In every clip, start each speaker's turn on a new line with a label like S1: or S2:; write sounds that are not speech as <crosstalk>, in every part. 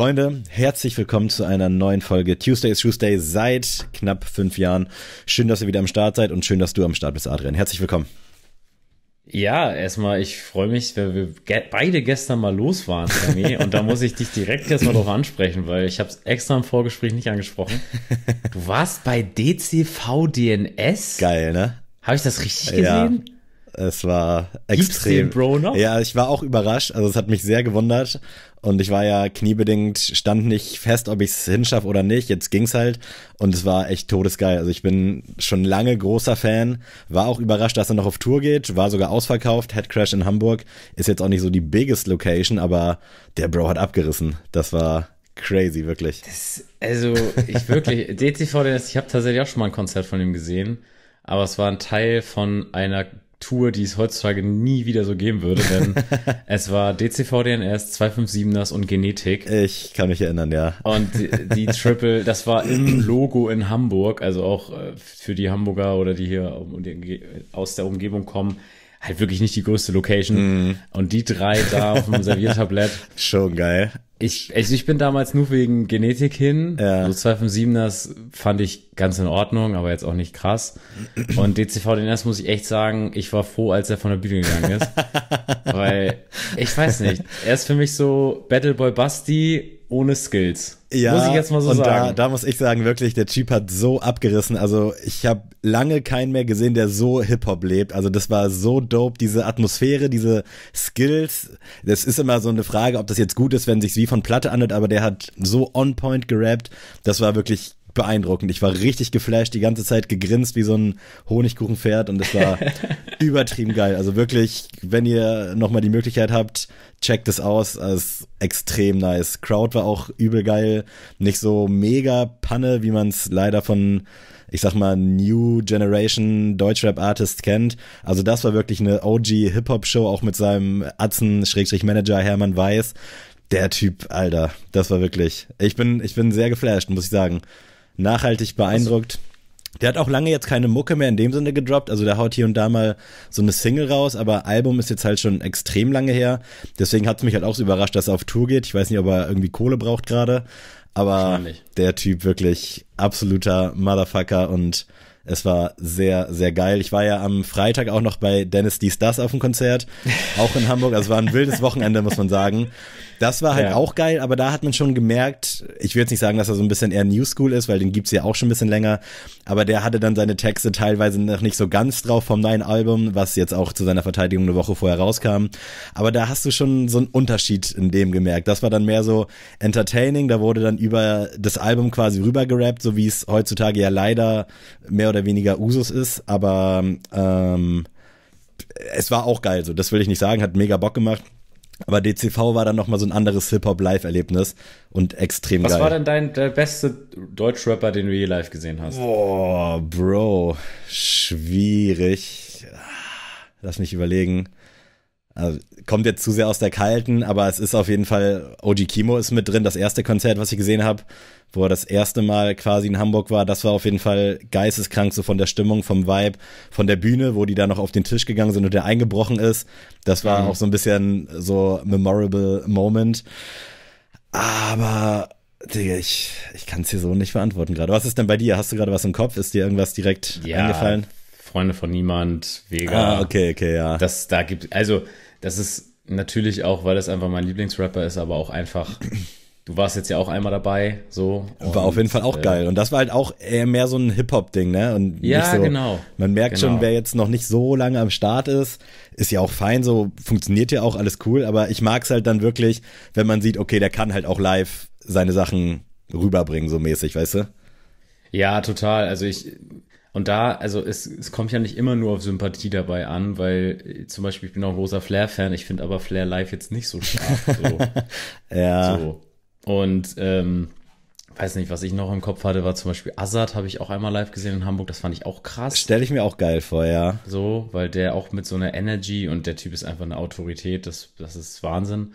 S1: Freunde, herzlich willkommen zu einer neuen Folge Tuesday is Tuesday seit knapp fünf Jahren. Schön, dass ihr wieder am Start seid und schön, dass du am Start bist, Adrian. Herzlich willkommen.
S2: Ja, erstmal, ich freue mich, weil wir ge beide gestern mal los waren, Sammy. <laughs> und da muss ich dich direkt erstmal drauf ansprechen, weil ich habe es extra im Vorgespräch nicht angesprochen. <laughs> Du warst bei
S1: DCVDNS? Geil, ne? Habe ich das richtig gesehen? Ja. Es war extrem. Den Bro noch? Ja, ich war auch überrascht. Also es hat mich sehr gewundert. Und ich war ja kniebedingt, stand nicht fest, ob ich es hinschaffe oder nicht. Jetzt ging's halt. Und es war echt todesgeil. Also ich bin schon lange großer Fan. War auch überrascht, dass er noch auf Tour geht. War sogar ausverkauft. Headcrash in Hamburg ist jetzt auch nicht so die biggest Location, aber der Bro hat abgerissen. Das war crazy, wirklich. Das,
S2: also ich wirklich, <laughs> DTV, ich habe tatsächlich auch schon mal ein Konzert von ihm gesehen. Aber es war ein Teil von einer Tour, die es heutzutage nie wieder so geben würde, denn <laughs> es war DCVDNS, 257ers und Genetik. Ich kann mich erinnern, ja. Und die, die Triple, das war im <clears throat> Logo in Hamburg, also auch äh, für die Hamburger oder die hier aus der Umgebung kommen, halt wirklich nicht die größte Location. Mm. Und die drei da auf dem <laughs> Serviertablett. Schon geil. Ich, also ich bin damals nur wegen Genetik hin. Ja. So 257ers fand ich ganz in Ordnung, aber jetzt auch nicht krass. Und DCV DCVDNS muss ich echt sagen, ich war froh, als er von der Bühne gegangen ist. <laughs> weil, ich weiß nicht, er ist für mich so Battleboy
S1: Basti ohne Skills. Ja, muss ich jetzt mal so und sagen. Da, da muss ich sagen, wirklich, der Cheap hat so abgerissen. Also ich habe lange keinen mehr gesehen, der so Hip-Hop lebt. Also das war so dope, diese Atmosphäre, diese Skills. Das ist immer so eine Frage, ob das jetzt gut ist, wenn sich's wie von Platte anhört, aber der hat so on point gerappt. Das war wirklich beeindruckend. Ich war richtig geflasht, die ganze Zeit gegrinst wie so ein Honigkuchenpferd und es war <laughs> übertrieben geil. Also wirklich, wenn ihr nochmal die Möglichkeit habt, checkt es aus. Es ist extrem nice. Crowd war auch übel geil. Nicht so mega Panne, wie man es leider von, ich sag mal, New Generation Deutschrap-Artist kennt. Also das war wirklich eine OG-Hip-Hop-Show, auch mit seinem Atzen-Manager Hermann Weiß. Der Typ, Alter, das war wirklich. Ich bin, ich bin sehr geflasht, muss ich sagen nachhaltig beeindruckt. Der hat auch lange jetzt keine Mucke mehr in dem Sinne gedroppt. Also der haut hier und da mal so eine Single raus, aber Album ist jetzt halt schon extrem lange her. Deswegen hat es mich halt auch so überrascht, dass er auf Tour geht. Ich weiß nicht, ob er irgendwie Kohle braucht gerade. Aber der Typ wirklich absoluter Motherfucker und es war sehr, sehr geil. Ich war ja am Freitag auch noch bei Dennis Dies Das auf dem Konzert, auch in Hamburg. Also war ein wildes Wochenende, muss man sagen. Das war halt ja. auch geil, aber da hat man schon gemerkt, ich will jetzt nicht sagen, dass er so ein bisschen eher New School ist, weil den gibt's ja auch schon ein bisschen länger, aber der hatte dann seine Texte teilweise noch nicht so ganz drauf vom neuen Album, was jetzt auch zu seiner Verteidigung eine Woche vorher rauskam. Aber da hast du schon so einen Unterschied in dem gemerkt. Das war dann mehr so entertaining, da wurde dann über das Album quasi rübergerappt, so wie es heutzutage ja leider mehr oder weniger Usus ist, aber ähm, es war auch geil, so das will ich nicht sagen, hat mega Bock gemacht. Aber DCV war dann nochmal so ein anderes Hip-Hop-Live-Erlebnis und extrem Was geil. Was war
S2: denn dein der beste Deutsch-Rapper, den du je live gesehen hast?
S1: Boah, Bro, schwierig. Ah, lass mich überlegen. Also, kommt jetzt zu sehr aus der Kalten, aber es ist auf jeden Fall, OG Kimo ist mit drin, das erste Konzert, was ich gesehen habe, wo er das erste Mal quasi in Hamburg war, das war auf jeden Fall geisteskrank, so von der Stimmung, vom Vibe, von der Bühne, wo die da noch auf den Tisch gegangen sind und der eingebrochen ist. Das war mhm. auch so ein bisschen so memorable Moment. Aber, Digga, ich, ich kann es hier so nicht beantworten gerade. Was ist denn bei dir? Hast du gerade was im Kopf? Ist dir irgendwas direkt ja. eingefallen? Freunde von Niemand, Vega. Ah, okay, okay, ja. Das
S2: da gibt, also das ist natürlich auch, weil das einfach mein Lieblingsrapper ist, aber auch einfach.
S1: Du warst jetzt ja auch einmal dabei, so. war auf jeden Fall auch äh, geil. Und das war halt auch eher mehr so ein Hip-Hop-Ding, ne? Und ja, so, genau. Man merkt genau. schon, wer jetzt noch nicht so lange am Start ist, ist ja auch fein, so funktioniert ja auch alles cool. Aber ich mag es halt dann wirklich, wenn man sieht, okay, der kann halt auch live seine Sachen rüberbringen, so mäßig, weißt du?
S2: Ja, total. Also ich, und da, also es, es kommt ja nicht immer nur auf Sympathie dabei an, weil äh, zum Beispiel ich bin auch großer Flair-Fan, ich finde aber Flair live jetzt nicht so scharf. So. <laughs> ja. So. Und ähm, weiß nicht, was ich noch im Kopf hatte, war zum Beispiel Azad, habe ich auch einmal live gesehen in Hamburg, das fand ich auch krass.
S1: Stelle ich mir auch geil vor, ja. So, weil der auch mit so
S2: einer Energy und der Typ ist einfach eine Autorität, das, das ist Wahnsinn.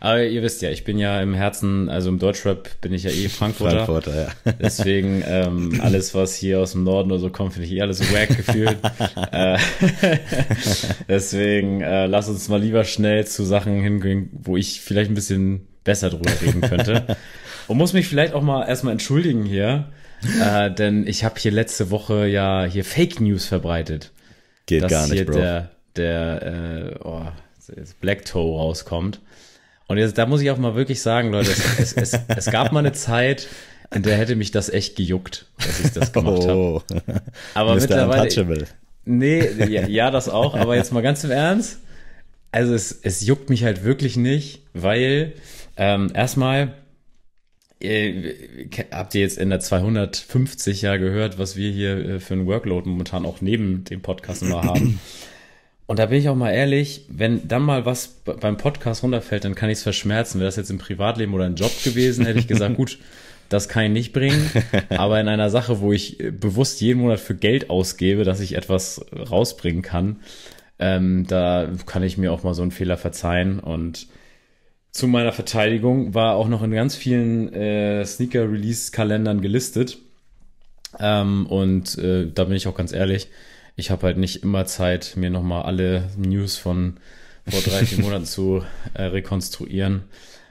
S2: Aber ihr wisst ja, ich bin ja im Herzen, also im Deutschrap bin ich ja eh Frankfurter. Frankfurter, ja. Deswegen ähm, <laughs> alles, was hier aus dem Norden oder so kommt, finde ich eh alles wack gefühlt. <laughs> Äh, <laughs> deswegen äh, lass uns mal lieber schnell zu Sachen hingehen, wo ich vielleicht ein bisschen besser drüber reden könnte. Und muss mich vielleicht auch mal erstmal entschuldigen hier, äh, denn ich habe hier letzte Woche ja hier Fake News verbreitet. Geht dass gar nicht, hier Bro. Der, der äh, oh, Black Toe rauskommt. Und jetzt, da muss ich auch mal wirklich sagen, Leute, es, es, es, es gab mal eine Zeit, in der hätte mich das echt gejuckt, dass ich das gemacht oh.
S1: habe. Aber Mr. mittlerweile.
S2: Nee, ja, ja, das auch, aber jetzt mal ganz im Ernst. Also es, es juckt mich halt wirklich nicht, weil ähm, erstmal äh, habt ihr jetzt in der 250 ja gehört, was wir hier äh, für einen Workload momentan auch neben dem Podcast immer haben. Und da bin ich auch mal ehrlich, wenn dann mal was beim Podcast runterfällt, dann kann ich es verschmerzen. Wäre das jetzt im Privatleben oder ein Job gewesen, hätte ich gesagt, <laughs> gut, das kann ich nicht bringen. Aber in einer Sache, wo ich äh, bewusst jeden Monat für Geld ausgebe, dass ich etwas rausbringen kann, ähm, da kann ich mir auch mal so einen Fehler verzeihen. Und zu meiner Verteidigung war auch noch in ganz vielen äh, Sneaker-Release-Kalendern gelistet. Ähm, und äh, da bin ich auch ganz ehrlich ich habe halt nicht immer Zeit, mir nochmal alle News von vor drei, vier <laughs> Monaten zu äh, rekonstruieren.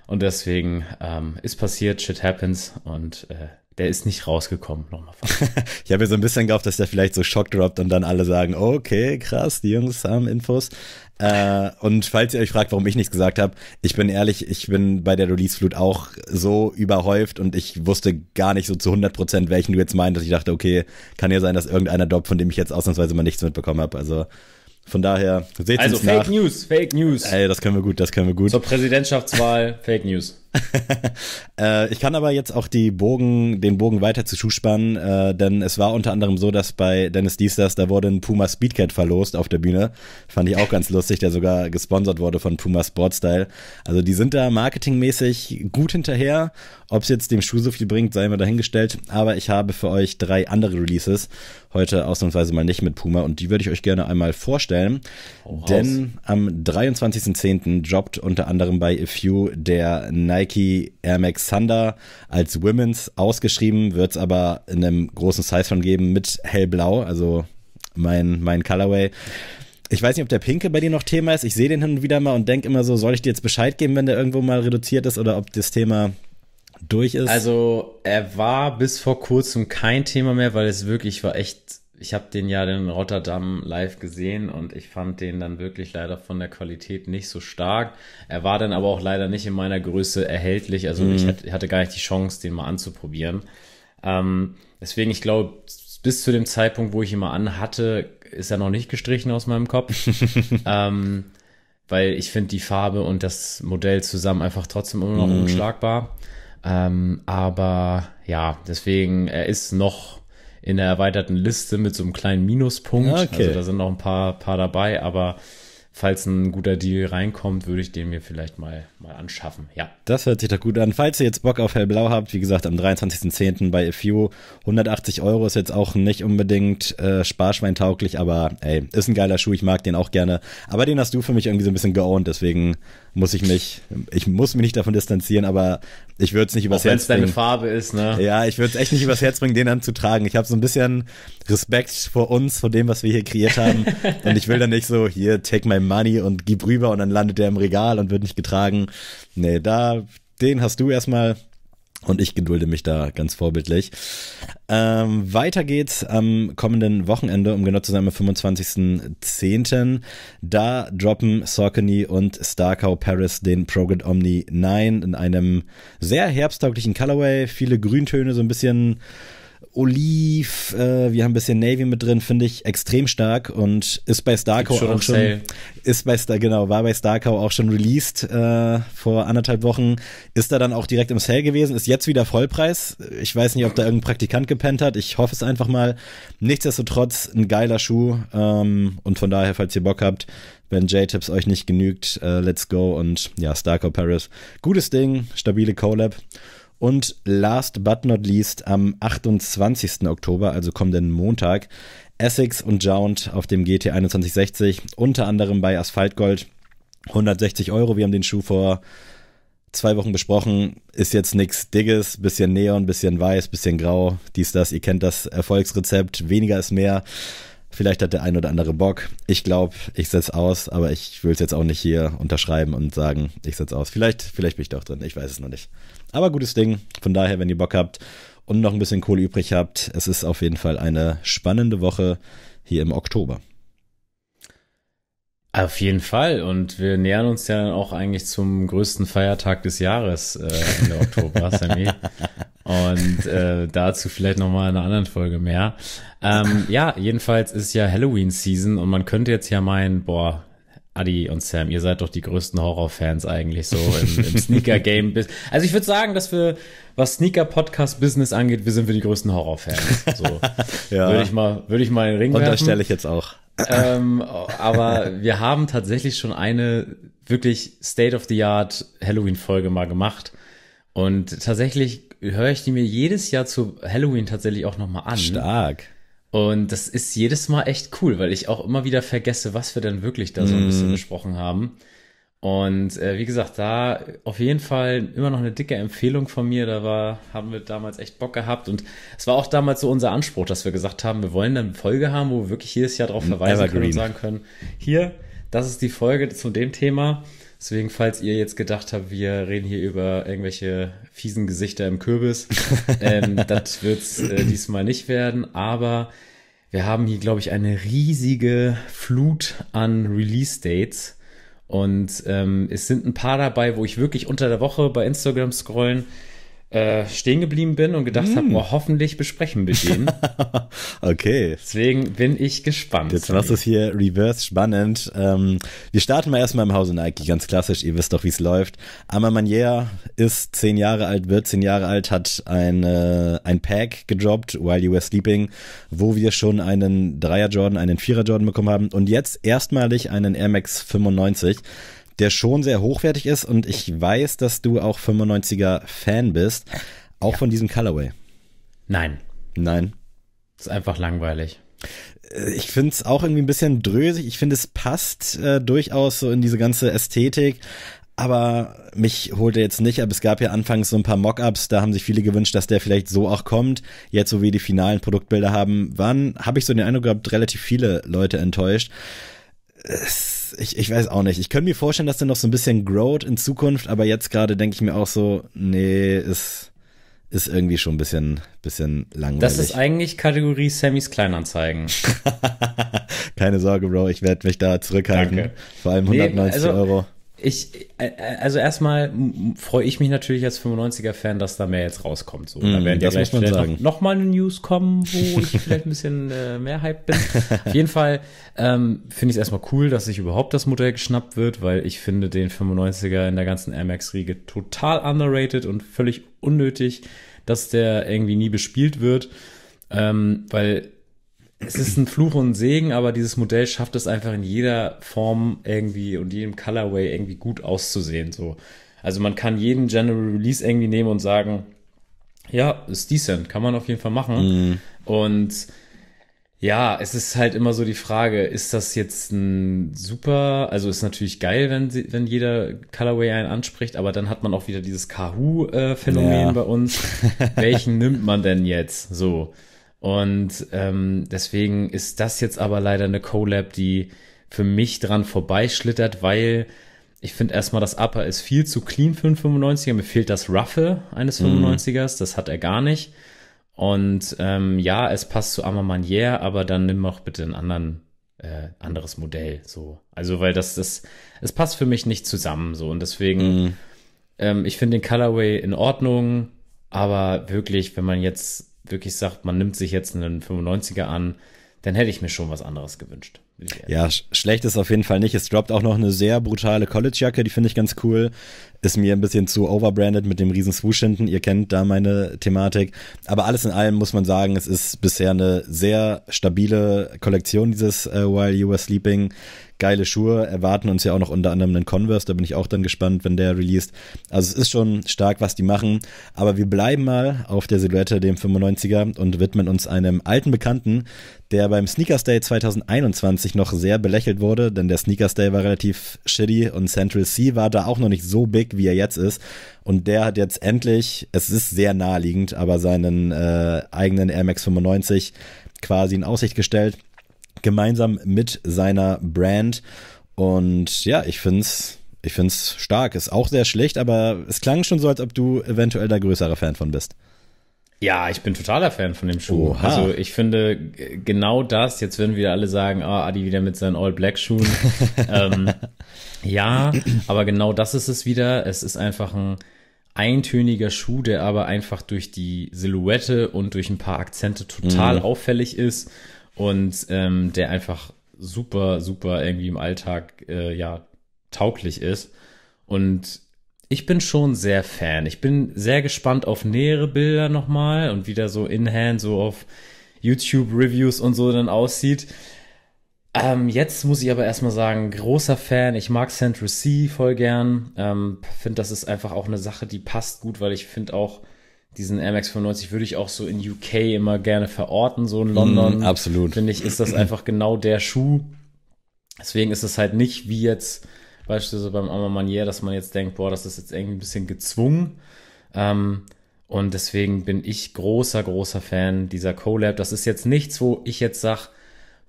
S2: Und deswegen
S1: ähm, ist passiert, shit happens und äh, der ist nicht rausgekommen. Nochmal. <laughs> ich habe ja so ein bisschen gehofft, dass der vielleicht so Shock droppt und dann alle sagen, okay, krass, die Jungs haben Infos. Äh, und falls ihr euch fragt, warum ich nichts gesagt habe, ich bin ehrlich, ich bin bei der Release-Flut auch so überhäuft und ich wusste gar nicht so zu 100 Prozent, welchen du jetzt meinst, dass ich dachte, okay, kann ja sein, dass irgendeiner droppt, von dem ich jetzt ausnahmsweise mal nichts mitbekommen habe. Also von daher, seht Also Fake nach. News, Fake News. Ey, das können wir gut, das können wir gut. Zur Präsidentschaftswahl, Fake News. <laughs> äh, ich kann aber jetzt auch die Bogen, den Bogen weiter zu Schuhspannen, äh, denn es war unter anderem so, dass bei Dennis Diesters, da wurde ein Puma Speedcat verlost auf der Bühne. Fand ich auch ganz lustig, der sogar gesponsert wurde von Puma Sportstyle. Also die sind da marketingmäßig gut hinterher. Ob es jetzt dem Schuh so viel bringt, sei mir dahingestellt. Aber ich habe für euch drei andere Releases heute ausnahmsweise mal nicht mit Puma und die würde ich euch gerne einmal vorstellen. Oh, denn am 23.10. droppt unter anderem bei A Few der Nike Nike Air Max Thunder als Women's ausgeschrieben, wird es aber in einem großen Size von geben mit hellblau, also mein, mein Colorway. Ich weiß nicht, ob der Pinke bei dir noch Thema ist. Ich sehe den hin und wieder mal und denke immer so, soll ich dir jetzt Bescheid geben, wenn der irgendwo mal reduziert ist oder ob das Thema durch ist? Also er war bis vor kurzem kein Thema mehr, weil es wirklich
S2: war echt ich habe den ja in Rotterdam live gesehen und ich fand den dann wirklich leider von der Qualität nicht so stark. Er war dann aber auch leider nicht in meiner Größe erhältlich. Also mhm. ich hatte gar nicht die Chance, den mal anzuprobieren. Ähm, deswegen, ich glaube, bis zu dem Zeitpunkt, wo ich ihn mal anhatte, ist er noch nicht gestrichen aus meinem Kopf. <laughs> ähm, weil ich finde die Farbe und das Modell zusammen einfach trotzdem immer noch mhm. unschlagbar. Ähm, aber ja, deswegen, er ist noch in der erweiterten Liste mit so einem kleinen Minuspunkt. Okay. Also da sind noch ein paar, paar dabei, aber falls ein guter Deal reinkommt, würde ich den mir vielleicht mal, mal anschaffen. Ja.
S1: Das hört sich doch gut an. Falls ihr jetzt Bock auf Hellblau habt, wie gesagt, am 23.10. bei Few 180 Euro ist jetzt auch nicht unbedingt äh, sparschweintauglich, aber ey, ist ein geiler Schuh. Ich mag den auch gerne. Aber den hast du für mich irgendwie so ein bisschen geowned, deswegen muss ich mich, ich muss mich nicht davon distanzieren, aber ich würde es nicht übers Auch Herz bringen. Wenn es deine Farbe ist, ne? Ja, ich würde es echt nicht übers Herz bringen, den dann zu tragen. Ich habe so ein bisschen Respekt vor uns, vor dem, was wir hier kreiert haben. <laughs> und ich will dann nicht so, hier, take my money und gib rüber und dann landet der im Regal und wird nicht getragen. Nee, da, den hast du erstmal und ich gedulde mich da ganz vorbildlich. Ähm, weiter geht's am kommenden Wochenende, um genau zu sein, am 25.10. Da droppen Saucony und Starkow Paris den Progrid Omni 9 in einem sehr herbsttauglichen Colorway. Viele Grüntöne, so ein bisschen Oliv, äh, wir haben ein bisschen Navy mit drin, finde ich extrem stark und ist bei Starcow auch schon, ist bei Star, genau, war bei Starcow auch schon released äh, vor anderthalb Wochen, ist da dann auch direkt im Sale gewesen, ist jetzt wieder Vollpreis. Ich weiß nicht, ob da irgendein Praktikant gepennt hat, ich hoffe es einfach mal. Nichtsdestotrotz ein geiler Schuh ähm, und von daher, falls ihr Bock habt, wenn J-Tips euch nicht genügt, äh, let's go und ja, Starcow Paris, gutes Ding, stabile Collab. Und last but not least, am 28. Oktober, also kommenden Montag, Essex und Jount auf dem GT 2160, unter anderem bei Asphaltgold. 160 Euro, wir haben den Schuh vor zwei Wochen besprochen, ist jetzt nichts Digges, bisschen Neon, bisschen Weiß, bisschen Grau, dies, das, ihr kennt das Erfolgsrezept, weniger ist mehr. Vielleicht hat der ein oder andere Bock. Ich glaube, ich setze aus, aber ich will es jetzt auch nicht hier unterschreiben und sagen, ich setze aus. Vielleicht, vielleicht bin ich doch drin, ich weiß es noch nicht. Aber gutes Ding. Von daher, wenn ihr Bock habt und noch ein bisschen Kohle übrig habt, es ist auf jeden Fall eine spannende Woche hier im Oktober. Auf jeden
S2: Fall. Und wir nähern uns ja dann auch eigentlich zum größten Feiertag des Jahres, äh, Ende Oktober, Sammy. <laughs> Und äh, dazu vielleicht nochmal in einer anderen Folge mehr. Ähm, ja, jedenfalls ist ja Halloween-Season und man könnte jetzt ja meinen, boah, Adi und Sam, ihr seid doch die größten Horrorfans eigentlich so im, im <laughs> Sneaker-Game. Also ich würde sagen, dass wir, was Sneaker-Podcast-Business angeht, wir sind wir die größten Horrorfans. So. <laughs> ja. Würde ich mal, würde ich mal in den Ring werfen. Und da stelle ich jetzt auch. ähm, aber wir haben tatsächlich schon eine wirklich State-of-the-Art Halloween-Folge mal gemacht. Und tatsächlich höre ich die mir jedes Jahr zu Halloween tatsächlich auch nochmal an. Stark. Und das ist jedes Mal echt cool, weil ich auch immer wieder vergesse, was wir denn wirklich da so ein bisschen mm. besprochen haben. Und äh, wie gesagt, da auf jeden Fall immer noch eine dicke Empfehlung von mir. Da war, haben wir damals echt Bock gehabt. Und es war auch damals so unser Anspruch, dass wir gesagt haben, wir wollen dann eine Folge haben, wo wir wirklich jedes Jahr darauf verweisen Evergreen. können und sagen können, hier, das ist die Folge zu dem Thema. Deswegen, falls ihr jetzt gedacht habt, wir reden hier über irgendwelche fiesen Gesichter im Kürbis, <laughs> ähm, das wird's äh, diesmal nicht werden. Aber wir haben hier, glaube ich, eine riesige Flut an Release-Dates. Und ähm, es sind ein paar dabei, wo ich wirklich unter der Woche bei Instagram scrollen äh, stehen geblieben bin und gedacht mm. habe,
S1: hoffentlich besprechen wir den. <laughs> okay. Deswegen bin ich gespannt. Jetzt machst du es hier reverse spannend. Ähm, wir starten mal erstmal im Hause Nike, ganz klassisch, ihr wisst doch, wie es läuft. Amma Manier ist zehn Jahre alt, wird zehn Jahre alt, hat ein, äh, ein Pack gedroppt, While You Were Sleeping, wo wir schon einen Dreier Jordan, einen Vierer Jordan bekommen haben und jetzt erstmalig einen Air Max 95 der schon sehr hochwertig ist und ich weiß, dass du auch 95er Fan bist. Auch ja. von diesem Colorway. Nein. Nein. Ist einfach langweilig. Äh, ich finde es auch irgendwie ein bisschen drösig. Ich finde, es passt äh, durchaus so in diese ganze Ästhetik. Aber mich holt er jetzt nicht Aber Es gab ja anfangs so ein paar Mockups, da haben sich viele gewünscht, dass der vielleicht so auch kommt. Jetzt, wo wir die finalen Produktbilder haben, waren, habe ich so den Eindruck gehabt, relativ viele Leute enttäuscht ich, ich weiß auch nicht. Ich könnte mir vorstellen, dass der noch so ein bisschen growt in Zukunft, aber jetzt gerade denke ich mir auch so, nee, ist, ist irgendwie schon ein bisschen, bisschen langweilig. Das ist
S2: eigentlich Kategorie Sammys Kleinanzeigen.
S1: <laughs> Keine Sorge, Bro, ich werde mich da zurückhalten. Danke. Vor allem 190 nee, also, Euro
S2: ich, äh, äh, also erstmal freue ich mich natürlich als 95er-Fan, dass da mehr jetzt rauskommt. So. Mm, da mhm, werden ja gleich vielleicht sagen. noch, mal eine News kommen, wo <laughs> ich vielleicht ein bisschen äh, mehr Hype bin. Auf jeden Fall ähm, finde ich es erstmal cool, dass sich überhaupt das Modell geschnappt wird, weil ich finde den 95er in der ganzen Air Max-Riege total underrated und völlig unnötig, dass der irgendwie nie bespielt wird. Ähm, weil es ist ein Fluch und ein Segen, aber dieses Modell schafft es einfach in jeder Form irgendwie und jedem Colorway irgendwie gut auszusehen. So. Also man kann jeden General Release irgendwie nehmen und sagen, ja, ist decent, kann man auf jeden Fall machen. Mhm. Und ja, es ist halt immer so die Frage, ist das jetzt ein super, also ist natürlich geil, wenn, wenn jeder Colorway einen anspricht, aber dann hat man auch wieder dieses Kahoo-Phänomen äh, ja. bei uns. <laughs> Welchen nimmt man denn jetzt? So. Und ähm, deswegen ist das jetzt aber leider eine Collab, die für mich dran vorbeischlittert, weil ich finde erstmal, das Upper ist viel zu clean für einen 95er. Mir fehlt das Ruffle eines mhm. 95ers, das hat er gar nicht. Und ähm, ja, es passt zu Armer Manier, aber dann nimm auch bitte einen anderen äh, anderes Modell. So. Also, weil das, das, es passt für mich nicht zusammen so. Und deswegen, mm. ähm, ich finde den Colorway in Ordnung, aber wirklich, wenn man jetzt wirklich sagt, man nimmt sich jetzt einen 95er
S1: an, dann hätte ich mir schon was anderes gewünscht. Ja, schlecht ist auf jeden Fall nicht. Es droppt auch noch eine sehr brutale College-Jacke, die finde ich ganz cool. Ist mir ein bisschen zu overbranded mit dem riesen Swoosh hinten. Ihr kennt da meine Thematik. Aber alles in allem muss man sagen, es ist bisher eine sehr stabile Kollektion dieses äh, While You Were Sleeping. Geile Schuhe erwarten uns ja auch noch unter anderem einen Converse. Da bin ich auch dann gespannt, wenn der released. Also es ist schon stark, was die machen. Aber wir bleiben mal auf der Silhouette, dem 95er, und widmen uns einem alten Bekannten, der beim Sneakers Day 2021 als noch sehr belächelt wurde, denn der Sneakers Day war relativ shitty und Central C war da auch noch nicht so big, wie er jetzt ist. Und der hat jetzt endlich, es ist sehr naheliegend, aber seinen äh, eigenen Air Max 95 quasi in Aussicht gestellt, gemeinsam mit seiner Brand. Und ja, ich find's, ich find's stark. Ist auch sehr schlicht, aber es klang schon so, als ob du eventuell der größere Fan von bist.
S2: Ja, ich bin totaler Fan von dem Schuh. Oha. Also ich finde genau das, jetzt würden wieder alle sagen, ah, oh, Adi wieder mit seinen All-Black-Schuhen. <laughs> ähm, ja, aber genau das ist es wieder. Es ist einfach ein eintöniger Schuh, der aber einfach durch die Silhouette und durch ein paar Akzente total mhm. auffällig ist und ähm, der einfach super, super irgendwie im Alltag äh, ja tauglich ist. Und ich bin schon sehr Fan. Ich bin sehr gespannt auf nähere Bilder nochmal und wieder so in Hand, so auf YouTube-Reviews und so dann aussieht. Ähm, jetzt muss ich aber erstmal sagen, großer Fan. Ich mag Central C voll gern. Ähm, finde, das ist einfach auch eine Sache, die passt gut, weil ich finde auch diesen MX95 würde ich auch so in UK immer gerne verorten, so in mm, London. Mm, absolut. Finde ich, ist das <clears throat> einfach genau der Schuh. Deswegen ist es halt nicht wie jetzt beispielsweise beim Amma Manier, dass man jetzt denkt, boah, das ist jetzt irgendwie ein bisschen gezwungen. Ähm, und deswegen bin ich großer, großer Fan dieser Collab. Das ist jetzt nichts, wo ich jetzt sag,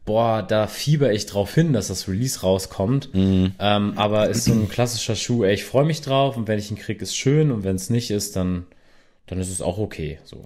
S2: boah, da fieber ich drauf hin, dass das Release rauskommt. Mhm. Ähm, aber ist so ein klassischer Schuh, ey, ich freue mich drauf und wenn ich ihn krieg, ist schön und wenn es nicht ist, dann, dann ist es auch okay. So.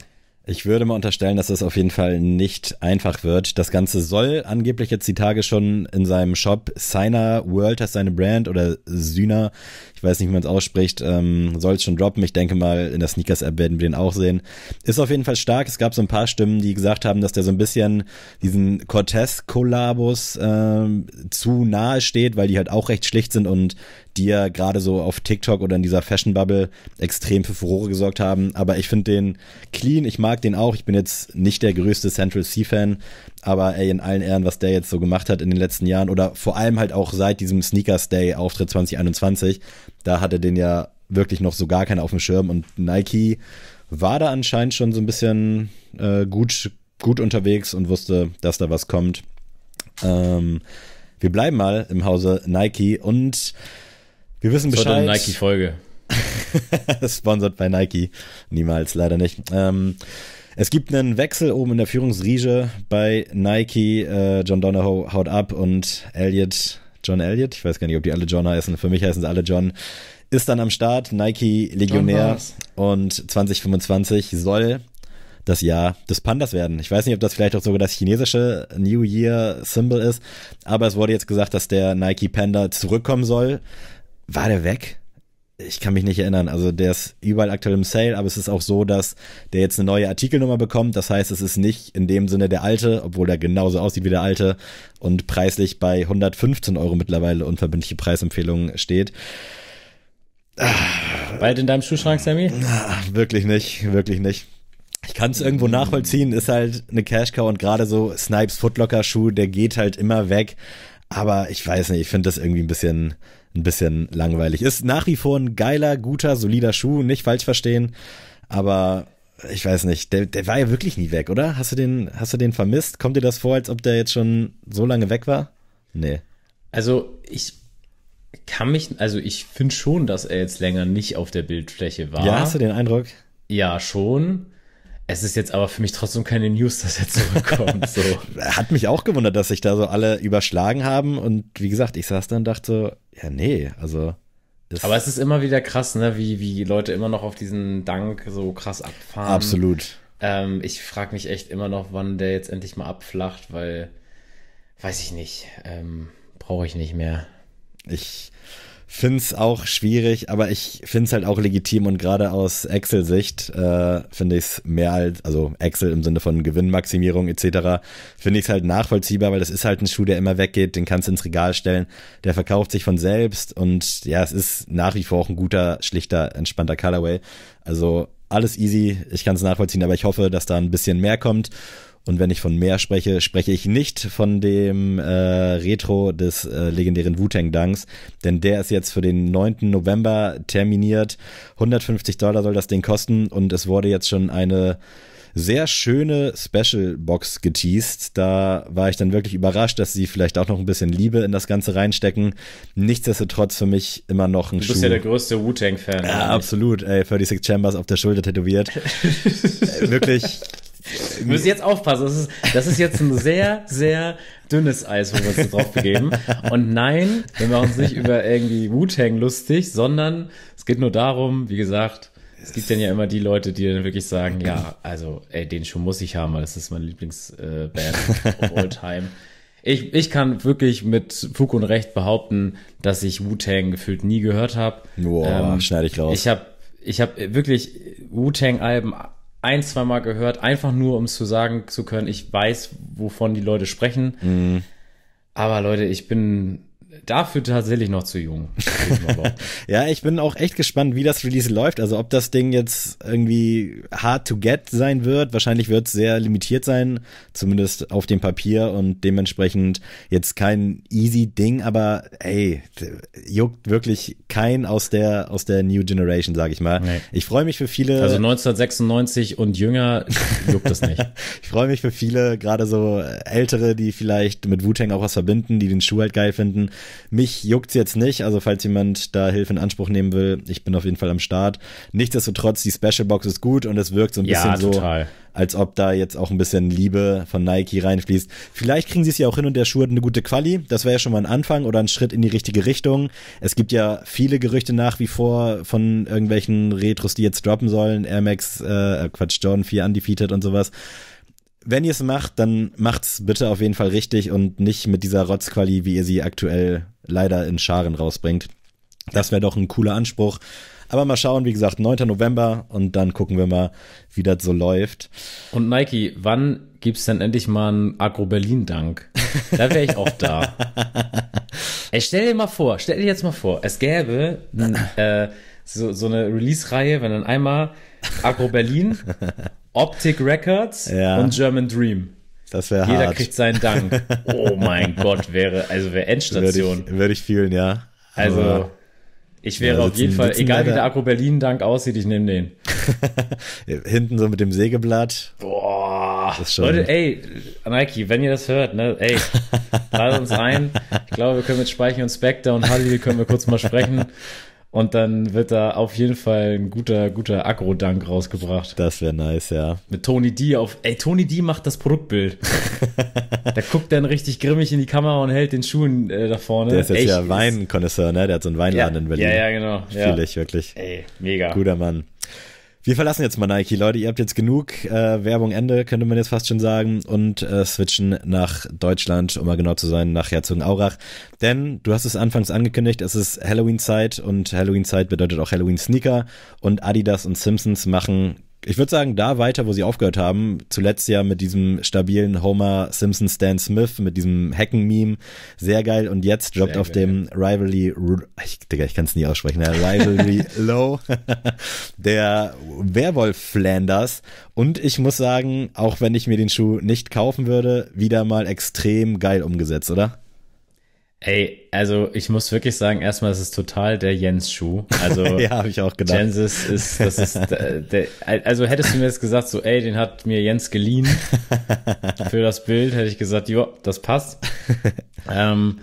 S1: Ich würde mal unterstellen, dass es auf jeden Fall nicht einfach wird. Das Ganze soll angeblich jetzt die Tage schon in seinem Shop Sina World heißt seine Brand oder Sühner, ich weiß nicht, wie man es ausspricht, ähm, soll es schon droppen. Ich denke mal, in der Sneakers-App werden wir den auch sehen. Ist auf jeden Fall stark. Es gab so ein paar Stimmen, die gesagt haben, dass der so ein bisschen diesen cortez kollabus äh, zu nahe steht, weil die halt auch recht schlicht sind und die ja gerade so auf TikTok oder in dieser Fashion Bubble extrem für Furore gesorgt haben. Aber ich finde den clean, ich mag den auch. Ich bin jetzt nicht der größte Central Sea Fan, aber ey, in allen Ehren, was der jetzt so gemacht hat in den letzten Jahren oder vor allem halt auch seit diesem Sneakers Day Auftritt 2021, da hatte den ja wirklich noch so gar keiner auf dem Schirm und Nike war da anscheinend schon so ein bisschen äh, gut, gut unterwegs und wusste, dass da was kommt. Ähm, wir bleiben mal im Hause Nike und wir wissen Bescheid. <laughs> das Bescheid. Heute eine Nike-Folge. Sponsored bei Nike. Niemals, leider nicht. Ähm, es gibt einen Wechsel oben in der Führungsriege bei Nike. Äh, John Donahoe haut ab und Elliot, John Elliot, ich weiß gar nicht, ob die alle John heißen. Für mich heißen sie alle John. Ist dann am Start, Nike Legionär und 2025 soll das Jahr des Pandas werden. Ich weiß nicht, ob das vielleicht auch sogar das chinesische New Year Symbol ist, aber es wurde jetzt gesagt, dass der Nike Panda zurückkommen soll war der weg? ich kann mich nicht erinnern. Also der ist überall aktuell im Sale, aber es ist auch so, dass der jetzt eine neue Artikelnummer bekommt. Das heißt, es ist nicht in dem Sinne der alte, obwohl der genauso aussieht wie der alte und preislich bei 115 Euro mittlerweile unverbindliche Preisempfehlung steht. Bald in deinem Schuhschrank, Sammy? Wirklich nicht, wirklich nicht. Ich kann es irgendwo nachvollziehen, ist halt eine Cash und gerade so Snipes Footlocker Schuh, der geht halt immer weg. Aber ich weiß nicht, ich finde das irgendwie ein bisschen, ein bisschen langweilig. Ist nach wie vor ein geiler, guter, solider Schuh, nicht falsch verstehen, aber ich weiß nicht, der, der war ja wirklich nie weg, oder? Hast du den, hast du den vermisst? Kommt dir das vor, als ob der jetzt schon so lange weg war? Nee. Also ich
S2: kann mich, also ich finde schon, dass er jetzt länger nicht auf der Bildfläche war. Ja, hast du den Eindruck? Ja, schon. Es ist jetzt aber für mich trotzdem keine News,
S1: dass er <laughs> zurückkommt. So. Hat mich auch gewundert, dass sich da so alle überschlagen haben. Und wie gesagt, ich saß dann und dachte, ja, nee, also. aber es ist
S2: immer wieder krass, ne, wie, wie Leute immer noch auf diesen Dank so krass abfahren. Absolut. Ähm, ich frage mich echt immer noch, wann der jetzt endlich mal abflacht, weil, weiß ich nicht, ähm,
S1: brauche ich nicht mehr. Ich, finde es auch schwierig, aber ich finde es halt auch legitim und gerade aus Excel-Sicht äh, finde ich es mehr als, also Excel im Sinne von Gewinnmaximierung etc., finde ich es halt nachvollziehbar, weil das ist halt ein Schuh, der immer weggeht, den kannst du ins Regal stellen, der verkauft sich von selbst und ja, es ist nach wie vor auch ein guter, schlichter, entspannter Colorway. Also alles easy, ich kann es nachvollziehen, aber ich hoffe, dass da ein bisschen mehr kommt. Und wenn ich von mehr spreche, spreche ich nicht von dem äh, Retro des äh, legendären Wu-Tang Dunks, denn der ist jetzt für den 9. November terminiert. 150 Dollar soll das Ding kosten und es wurde jetzt schon eine sehr schöne Special Box geteased. Da war ich dann wirklich überrascht, dass sie vielleicht auch noch ein bisschen Liebe in das Ganze reinstecken. Nichtsdestotrotz für mich immer noch ein Schuh. Du bist Schuh. ja der
S2: größte Wu-Tang-Fan. Ja,
S1: absolut. Ey, 36 Chambers auf der Schulter tätowiert. <laughs> wirklich wir müssen
S2: jetzt aufpassen. Das ist, das ist jetzt ein sehr, sehr dünnes Eis, wo wir uns drauf begeben. Und nein, wir machen uns nicht über irgendwie Wu-Tang lustig, sondern es geht nur darum, wie gesagt, es gibt dann ja immer die Leute, die dann wirklich sagen, ja, also, ey, den Schuh muss ich haben, weil das ist meine Lieblingsband äh, of all time. Ich, ich kann wirklich mit Fug und Recht behaupten, dass ich Wu-Tang gefühlt nie gehört habe. Boah, ähm, schneide ich raus. Ich habe ich hab wirklich Wu-Tang-Alben ein, zweimal gehört, einfach nur, um es zu sagen zu können, ich weiß, wovon die Leute sprechen. Mhm. Aber Leute, ich bin dafür tatsächlich noch zu jung.
S1: <laughs> ja, ich bin auch echt gespannt, wie das Release läuft. Also ob das Ding jetzt irgendwie hard to get sein wird. Wahrscheinlich wird es sehr limitiert sein, zumindest auf dem Papier und dementsprechend jetzt kein easy Ding, aber ey, juckt wirklich kein aus der, aus der New Generation, sag ich mal. Nee. Ich freue mich für viele. Also 1996 und jünger juckt das nicht. <laughs> ich freue mich für viele, gerade so Ältere, die vielleicht mit Wu-Tang auch was verbinden, die den Schuh halt geil finden mich juckt's jetzt nicht, also falls jemand da Hilfe in Anspruch nehmen will, ich bin auf jeden Fall am Start. Nichtsdestotrotz, die Special Box ist gut und es wirkt so ein ja, bisschen total. so, als ob da jetzt auch ein bisschen Liebe von Nike reinfließt. Vielleicht kriegen sie es ja auch hin und der Schuh hat eine gute Quali. Das wäre ja schon mal ein Anfang oder ein Schritt in die richtige Richtung. Es gibt ja viele Gerüchte nach wie vor von irgendwelchen Retros, die jetzt droppen sollen. Air Max, äh, äh Quatsch, Jordan 4 Undefeated und sowas wenn ihr es macht, dann macht es bitte auf jeden Fall richtig und nicht mit dieser Rotzquali, wie ihr sie aktuell leider in Scharen rausbringt. Das wäre doch ein cooler Anspruch. Aber mal schauen, wie gesagt, 9. November und dann gucken wir mal, wie das so läuft.
S2: Und Nike, wann gibt's denn endlich mal einen Agro-Berlin-Dank? Da wäre ich auch da. <laughs> Ey, stell dir mal vor, stell dir jetzt mal vor, es gäbe äh, so, so eine Release-Reihe, wenn dann einmal Agro-Berlin, <laughs> Optic Records ja. und German Dream. Das wäre hart. Jeder kriegt seinen Dank. <laughs> Oh mein Gott, wäre, also wäre Endstation.
S1: Würde ich, würde ich fühlen, ja. Also, ich wäre ja, sitzen, auf jeden Fall, egal wie der
S2: Akro Berlin-Dank aussieht, ich nehme den.
S1: <laughs> Hinten so mit dem Sägeblatt. Boah. Leute,
S2: ey, Nike, wenn ihr das hört, ne, ey, ladet <laughs> uns ein. Ich glaube, wir können mit Speichen und Spectre und Halil können wir kurz mal sprechen. Und dann wird da auf jeden Fall ein guter, guter Agro-Dank rausgebracht. Das wäre nice, ja. Mit Tony D auf. Ey, Tony D macht das Produktbild. <laughs> da guckt dann richtig grimmig in die Kamera und hält den Schuhen äh, da vorne. Der ist jetzt Echt, ja
S1: Weinkonnoisseur, ne? Der hat so einen Weinladen ja, in Berlin. Ja, ja, genau. Fühle ja. ich wirklich. Ey, mega. Guter Mann. Wir verlassen jetzt mal Nike, Leute. Ihr habt jetzt genug äh, Werbung Ende, könnte man jetzt fast schon sagen, und äh, switchen nach Deutschland, um mal genau zu sein, nach Herzogenaurach. Denn du hast es anfangs angekündigt, es ist Halloween-Zeit und Halloween-Zeit bedeutet auch Halloween-Sneaker und Adidas und Simpsons machen ich würde sagen, da weiter, wo sie aufgehört haben, zuletzt ja mit diesem stabilen Homer Simpson Stan Smith, mit diesem Hacken-Meme, sehr geil. Und jetzt droppt auf dem Rivalry, ich, Digga, ich kann es nie aussprechen, der ne? Rivalry <laughs> Low, der Werwolf Flanders. Und ich muss sagen, auch wenn ich mir den Schuh nicht kaufen würde, wieder mal extrem geil umgesetzt, oder?
S2: Ey, also ich muss wirklich sagen, erstmal ist es total der Jens-Schuh. Also <laughs> ja, habe ich auch gedacht. Jens ist, das ist <laughs> der, der, also hättest du mir jetzt gesagt, so ey, den hat mir Jens geliehen für das Bild, hätte ich gesagt, jo, das passt. <laughs> ähm,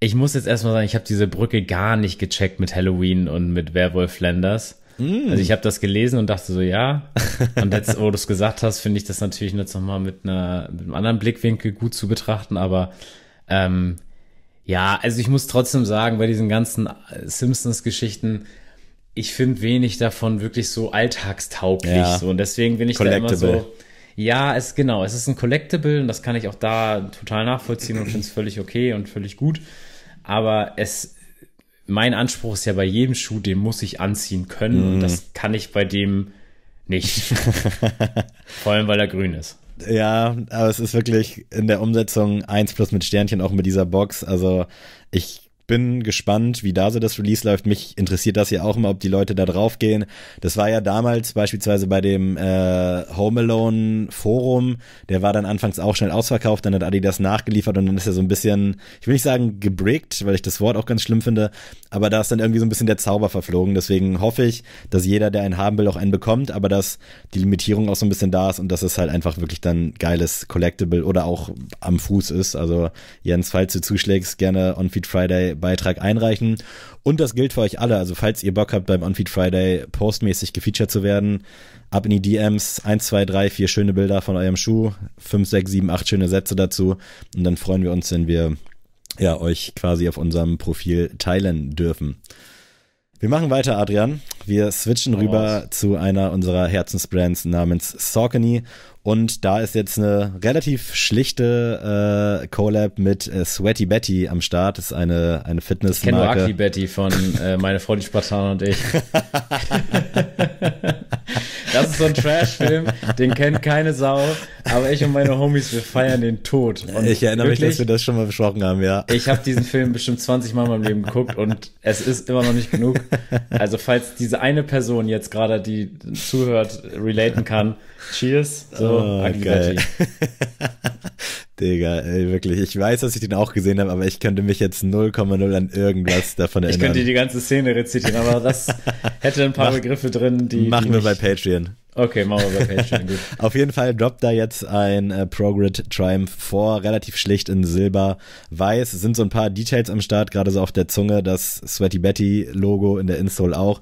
S2: ich muss jetzt erstmal sagen, ich habe diese Brücke gar nicht gecheckt mit Halloween und mit Werwolf Flanders. Mm. Also ich habe das gelesen und dachte so, ja. Und jetzt, wo du es gesagt hast, finde ich das natürlich jetzt nochmal mit, einer, mit einem anderen Blickwinkel gut zu betrachten, aber ähm, ja, also ich muss trotzdem sagen, bei diesen ganzen äh, Simpsons-Geschichten, ich finde wenig davon wirklich so alltagstauglich. Ja. So. Und deswegen bin ich da immer so. Ja, es genau, es ist ein Collectible und das kann ich auch da total nachvollziehen und finde es völlig okay und völlig gut. Aber es, mein Anspruch ist ja bei jedem Schuh, den muss ich anziehen können. Mm. Und mhm. das kann ich bei dem nicht. <laughs> Vor allem, weil er grün ist.
S1: Ja, aber es ist wirklich in der Umsetzung 1 plus mit Sternchen auch mit dieser Box. Also ich bin gespannt, wie da so das Release läuft. Mich interessiert das ja auch immer, ob die Leute da drauf gehen. Das war ja damals beispielsweise bei dem äh, Home Alone Forum, der war dann anfangs auch schnell ausverkauft, dann hat Adidas nachgeliefert und dann ist er so ein bisschen, ich will nicht sagen gebrickt, weil ich das Wort auch ganz schlimm finde, aber da ist dann irgendwie so ein bisschen der Zauber verflogen. Deswegen hoffe ich, dass jeder, der einen haben will, auch einen bekommt, aber dass die Limitierung auch so ein bisschen da ist und dass es halt einfach wirklich dann geiles Collectible oder auch am Fuß ist. Also Jens, falls du zuschlägst, gerne on Feed Friday Beitrag einreichen. Und das gilt für euch alle. Also falls ihr Bock habt, beim OnFeed Friday postmäßig gefeatured zu werden, ab in die DMs, 1, 2, 3, 4 schöne Bilder von eurem Schuh, 5, 6, 7, 8 schöne Sätze dazu. Und dann freuen wir uns, wenn wir ja, euch quasi auf unserem Profil teilen dürfen. Wir machen weiter, Adrian. Wir switchen oh. rüber zu einer unserer Herzensbrands namens Saucony und da ist jetzt eine relativ schlichte äh, Collab mit äh, Sweaty Betty am Start. Das ist eine, eine Fitnessmarke. Ich kenne nur Betty
S2: von äh, Meine Freundin die und ich. <laughs> das ist so ein Trash-Film, den kennt keine Sau. Aber ich und meine Homies, wir feiern den Tod. Und ich erinnere wirklich, mich, dass wir das schon mal besprochen haben, ja. Ich habe diesen Film bestimmt 20 Mal in meinem Leben geguckt und es ist immer noch nicht genug. Also falls diese diese eine Person jetzt gerade, die zuhört, relaten kann. Cheers. So, oh, geil.
S1: <laughs> Digga, ey, wirklich. Ich weiß, dass ich den auch gesehen habe, aber ich könnte mich jetzt 0,0 an irgendwas davon erinnern. Ich könnte
S2: die ganze Szene rezitieren, aber das <laughs> hätte ein paar Mach, Begriffe drin, die. Machen die wir bei Patreon. Okay, machen wir bei Patreon, gut.
S1: <laughs> Auf jeden Fall droppt da jetzt ein äh, ProGrid Triumph vor, relativ schlicht in Silber, Weiß. Es sind so ein paar Details am Start, gerade so auf der Zunge, das Sweaty Betty Logo in der Insole auch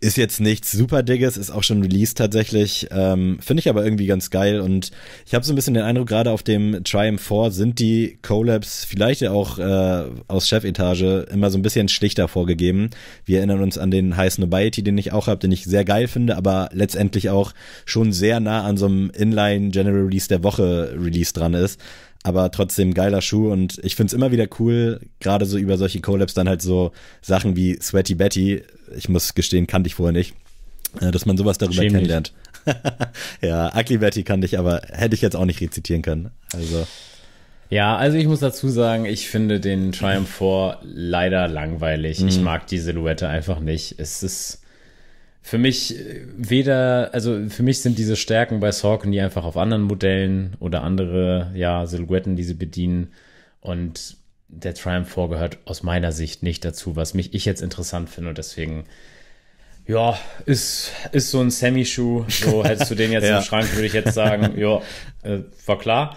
S1: ist jetzt nichts super Digges, ist auch schon released tatsächlich. Ähm, Finde ich aber irgendwie ganz geil und ich habe so ein bisschen den Eindruck, gerade auf dem Triumph 4 sind die Collabs vielleicht ja auch äh, aus Chefetage immer so ein bisschen schlichter vorgegeben. Wir erinnern uns an den High Snobiety, den ich auch habe, den ich sehr geil finde, aber letztendlich auch schon sehr nah an so einem Inline General Release der Woche Release dran ist aber trotzdem geiler Schuh und ich find's immer wieder cool, gerade so über solche Collabs dann halt so Sachen wie Sweaty Betty, ich muss gestehen, kannte ich vorher nicht, äh, dass man sowas darüber Schämlich. kennenlernt. <laughs> ja, Ugly Betty kannte ich, aber hätte ich jetzt auch nicht rezitieren können. Also.
S2: Ja, also ich muss dazu sagen, ich finde den Triumph 4 leider langweilig. Mhm. Ich mag die Silhouette einfach nicht. Es ist für mich äh, weder, also für mich sind diese Stärken bei Sorken, die einfach auf anderen Modellen oder andere, ja, Silhouetten, die sie bedienen. Und der Triumph 4 gehört aus meiner Sicht nicht dazu, was mich ich jetzt interessant finde. Und deswegen ja, ist, ist so ein Semi-Schuh. So hättest du den jetzt <laughs> ja. im Schrank, würde ich jetzt sagen, <laughs> ja, äh, war klar.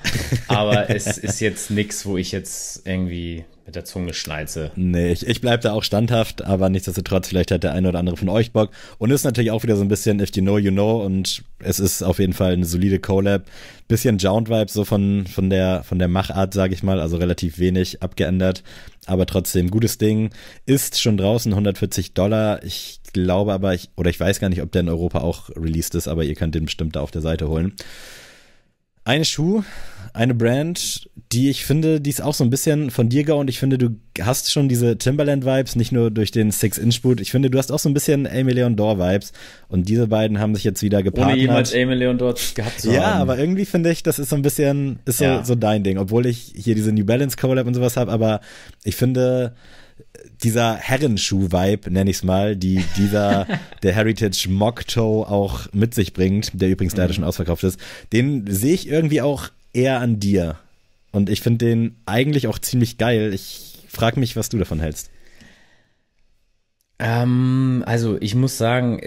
S2: Aber es ist
S1: jetzt nix, wo ich jetzt irgendwie mit der Zunge schnalze. Nee, ich, ich bleib da auch standhaft, aber nichtsdestotrotz, vielleicht hat der eine oder andere von euch Bock. Und ist natürlich auch wieder so ein bisschen If You Know, You Know und es ist auf jeden Fall eine solide Collab. Bisschen Jound-Vibe so von, von, der, von der Machart, sage ich mal, also relativ wenig abgeändert, aber trotzdem gutes Ding. Ist schon draußen, 140 Dollar. Ich glaube aber, ich, oder ich weiß gar nicht, ob der in Europa auch released ist, aber ihr könnt den bestimmt da auf der Seite holen. Eine Schuh, eine Brand, die ich finde, die ist auch so ein bisschen von dir, gehauen. ich finde, du hast schon diese Timberland-Vibes, nicht nur durch den Six-Inch-Boot. Ich finde, du hast auch so ein bisschen Amy Leon Door-Vibes. Und diese beiden haben sich jetzt wieder gepaart. Ohne jemals Amy Leon Door gehabt zu haben. Ja, aber irgendwie finde ich, das ist so ein bisschen, ist so, ja. so dein Ding. Obwohl ich hier diese New Balance Collab und sowas habe, aber ich finde, dieser Herrenschuh-Vibe, nenne ich es mal, die dieser, <laughs> der Heritage Mock Toe auch mit sich bringt, der übrigens leider mhm. schon ausverkauft ist, den sehe ich irgendwie auch eher an dir. Und ich finde den eigentlich auch ziemlich geil. Ich frage mich, was du davon hältst.
S2: Ähm, also ich muss sagen,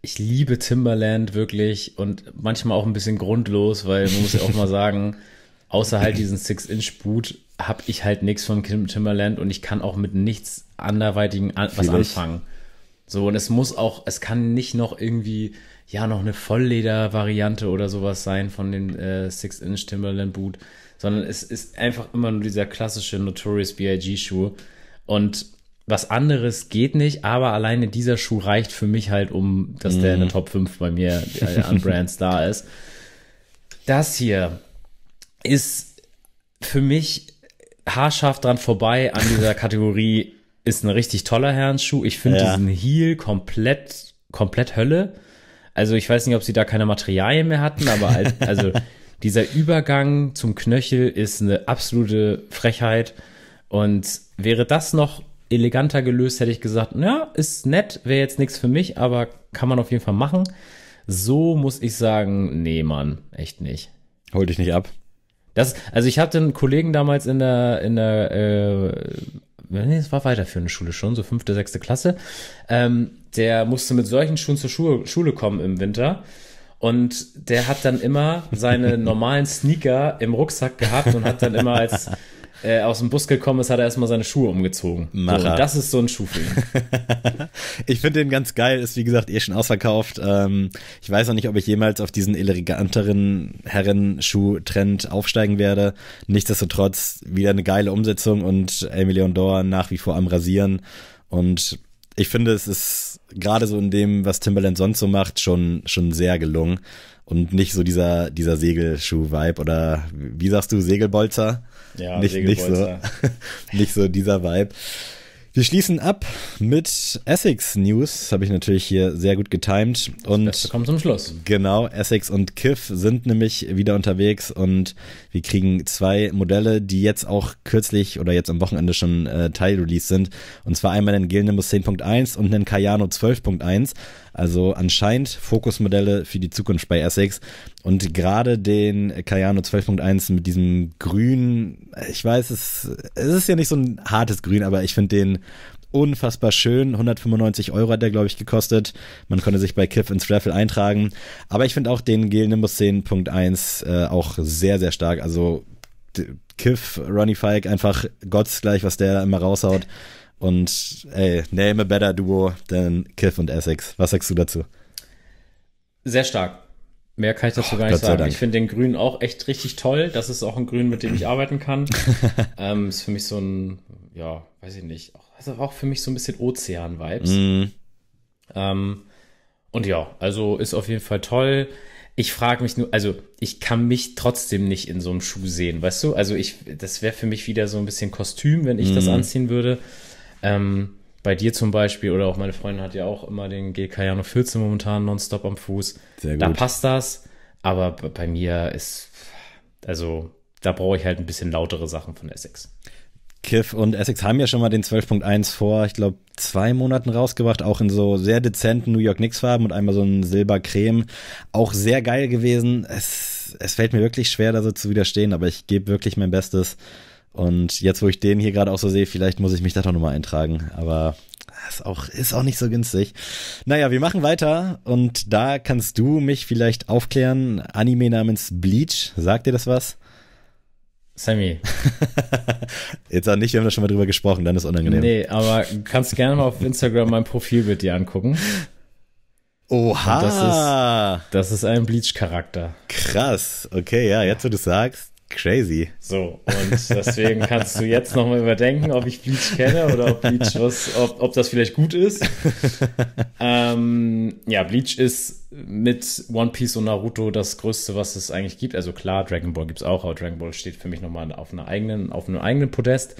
S2: ich liebe Timberland wirklich und manchmal auch ein bisschen grundlos, weil man muss ja auch mal <laughs> sagen, außer halt diesen Six-Inch-Boot habe ich halt nichts von Timberland und ich kann auch mit nichts anderweitigen an, was anfangen. So, und es muss auch, es kann nicht noch irgendwie, ja, noch eine Vollleder-Variante oder sowas sein von dem äh, Six-Inch Timberland Boot, sondern es ist einfach immer nur dieser klassische Notorious B.I.G.-Schuh. Und was anderes geht nicht, aber alleine dieser Schuh reicht für mich halt, um, dass mm. der in der mhm. Top 5 bei mir äh, an Brands da ist. Das hier ist für mich haarscharf dran vorbei an dieser Kategorie ist ein richtig toller Herrenschuh. Ich finde ja. diesen Heel komplett, komplett Hölle. Also ich weiß nicht, ob sie da keine Materialien mehr hatten, aber als, <laughs> also dieser Übergang zum Knöchel ist eine absolute Frechheit. Und wäre das noch eleganter gelöst, hätte ich gesagt, ja, ist nett, wäre jetzt nichts für mich, aber kann man auf jeden Fall machen. So muss ich sagen, nee, Mann, echt nicht. Hol dich nicht ab. Das, also ich hatte einen Kollegen damals in der, in der äh, nee, es war weiterführende Schule schon, so fünfte, sechste Klasse. Ähm, der musste mit solchen Schuhen zur Schule, Schule kommen im Winter. Und der hat dann immer seine normalen Sneaker im Rucksack gehabt und hat dann immer als äh, aus dem Bus gekommen ist, hat er erstmal seine Schuhe umgezogen. Macher. So, und das ist so ein Schuh für
S1: ihn. ich finde den ganz geil, ist wie gesagt eh schon ausverkauft. Ähm, ich weiß noch nicht, ob ich jemals auf diesen eleganteren Herrenschuh-Trend aufsteigen werde. Nichtsdestotrotz wieder eine geile Umsetzung und Emilion Dor nach wie vor am Rasieren und ich finde, es ist gerade so in dem, was Timberland sonst so macht, schon, schon sehr gelungen. Und nicht so dieser, dieser Segelschuh-Vibe oder wie sagst du, Segelbolzer? Ja, nicht, Segelbolzer. Nicht so, <laughs> nicht so dieser Vibe. Wir schließen ab mit Essex News. Habe ich natürlich hier sehr gut getimt. Und das Beste kommt zum Schluss. Genau, Essex und Kiff sind nämlich wieder unterwegs und wir kriegen zwei Modelle, die jetzt auch kürzlich oder jetzt am Wochenende schon äh, Teil-Release sind. Und zwar einmal den Gilnimus 10.1 und den Cayano 12.1. Also anscheinend Fokusmodelle für die Zukunft bei Essex. Und gerade den Cayano 12.1 mit diesem Grün, ich weiß, es, es ist ja nicht so ein hartes Grün, aber ich finde den unfassbar schön. 195 Euro hat der, glaube ich, gekostet. Man konnte sich bei Kiff ins Raffle eintragen. Aber ich finde auch den Gel Nimbus 10.1 äh, auch sehr, sehr stark. Also Kiff, Ronnie Fike, einfach Gotts gleich, was der immer raushaut. Und ey, name a better Duo than Kiff und Essex. Was sagst du dazu? Sehr stark. Mehr
S2: kann ich dazu oh, gar nicht sagen. Dank. Ich finde den Grün auch echt richtig toll. Das ist auch ein Grün, mit dem ich arbeiten kann. <laughs> ähm, ist für mich so ein, ja, weiß ich nicht. Also auch für mich so ein bisschen Ozean-Vibes. Mm. Ähm, und ja, also ist auf jeden Fall toll. Ich frage mich nur, also ich kann mich trotzdem nicht in so einem Schuh sehen, weißt du? Also ich, das wäre für mich wieder so ein bisschen Kostüm, wenn ich mm. das mhm. anziehen würde. Ähm, bei dir zum Beispiel oder auch meine Freundin hat ja auch immer den GK Jano 14 momentan nonstop am Fuß. Sehr gut. Da passt das, aber bei mir ist, also da brauche ich halt ein bisschen
S1: lautere Sachen von Essex. Kiff und Essex haben ja schon mal den 12.1 vor, ich glaube, zwei Monaten rausgebracht, auch in so sehr dezenten New York Knicks Farben und einmal so ein Silbercreme. Auch sehr geil gewesen. Es, es fällt mir wirklich schwer, da so zu widerstehen, aber ich gebe wirklich mein Bestes. Und jetzt, wo ich den hier gerade auch so sehe, vielleicht muss ich mich da doch nochmal eintragen. Aber ist auch, ist auch nicht so günstig. Naja, wir machen weiter und da kannst du mich vielleicht aufklären. Anime namens Bleach, sagt dir das was? Sammy. <laughs> Jetzt auch nicht, wir haben da schon mal drüber gesprochen, dann ist unangenehm.
S2: Nee, aber kannst gerne mal auf Instagram mein Profilbild dir angucken. Oha! Das ist, das
S1: ist, ein Bleach-Charakter. Krass, okay, ja, jetzt wo du sagst, Crazy. So, und deswegen kannst du jetzt nochmal überdenken, ob ich Bleach kenne oder ob Bleach was, ob, ob das
S2: vielleicht gut ist. <laughs> ähm, ja, Bleach ist mit One Piece und Naruto das größte, was es eigentlich gibt. Also klar, Dragon Ball gibt es auch, aber Dragon Ball steht für mich nochmal auf einer eigenen, auf einem eigenen Podest.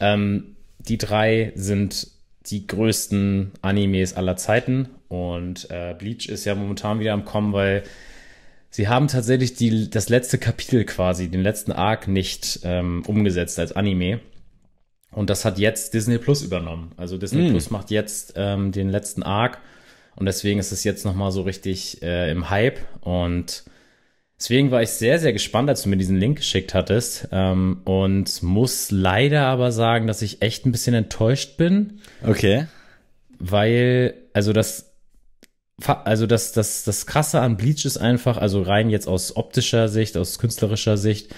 S2: Ähm, die drei sind die größten Animes aller Zeiten und äh, Bleach ist ja momentan wieder am Kommen, weil sie haben tatsächlich die, das letzte Kapitel quasi, den letzten Arc nicht ähm, umgesetzt als Anime. Und das hat jetzt Disney Plus übernommen. Also Disney mm. Plus macht jetzt ähm, den letzten Arc. Und deswegen ist es jetzt nochmal so richtig äh, im Hype. Und deswegen war ich sehr, sehr gespannt, als du mir diesen Link geschickt hattest. Ähm, und muss leider aber sagen, dass ich echt ein bisschen enttäuscht bin. Okay. Weil, also das also das, das, das Krasse an Bleach ist einfach, also rein jetzt aus optischer Sicht, aus künstlerischer Sicht,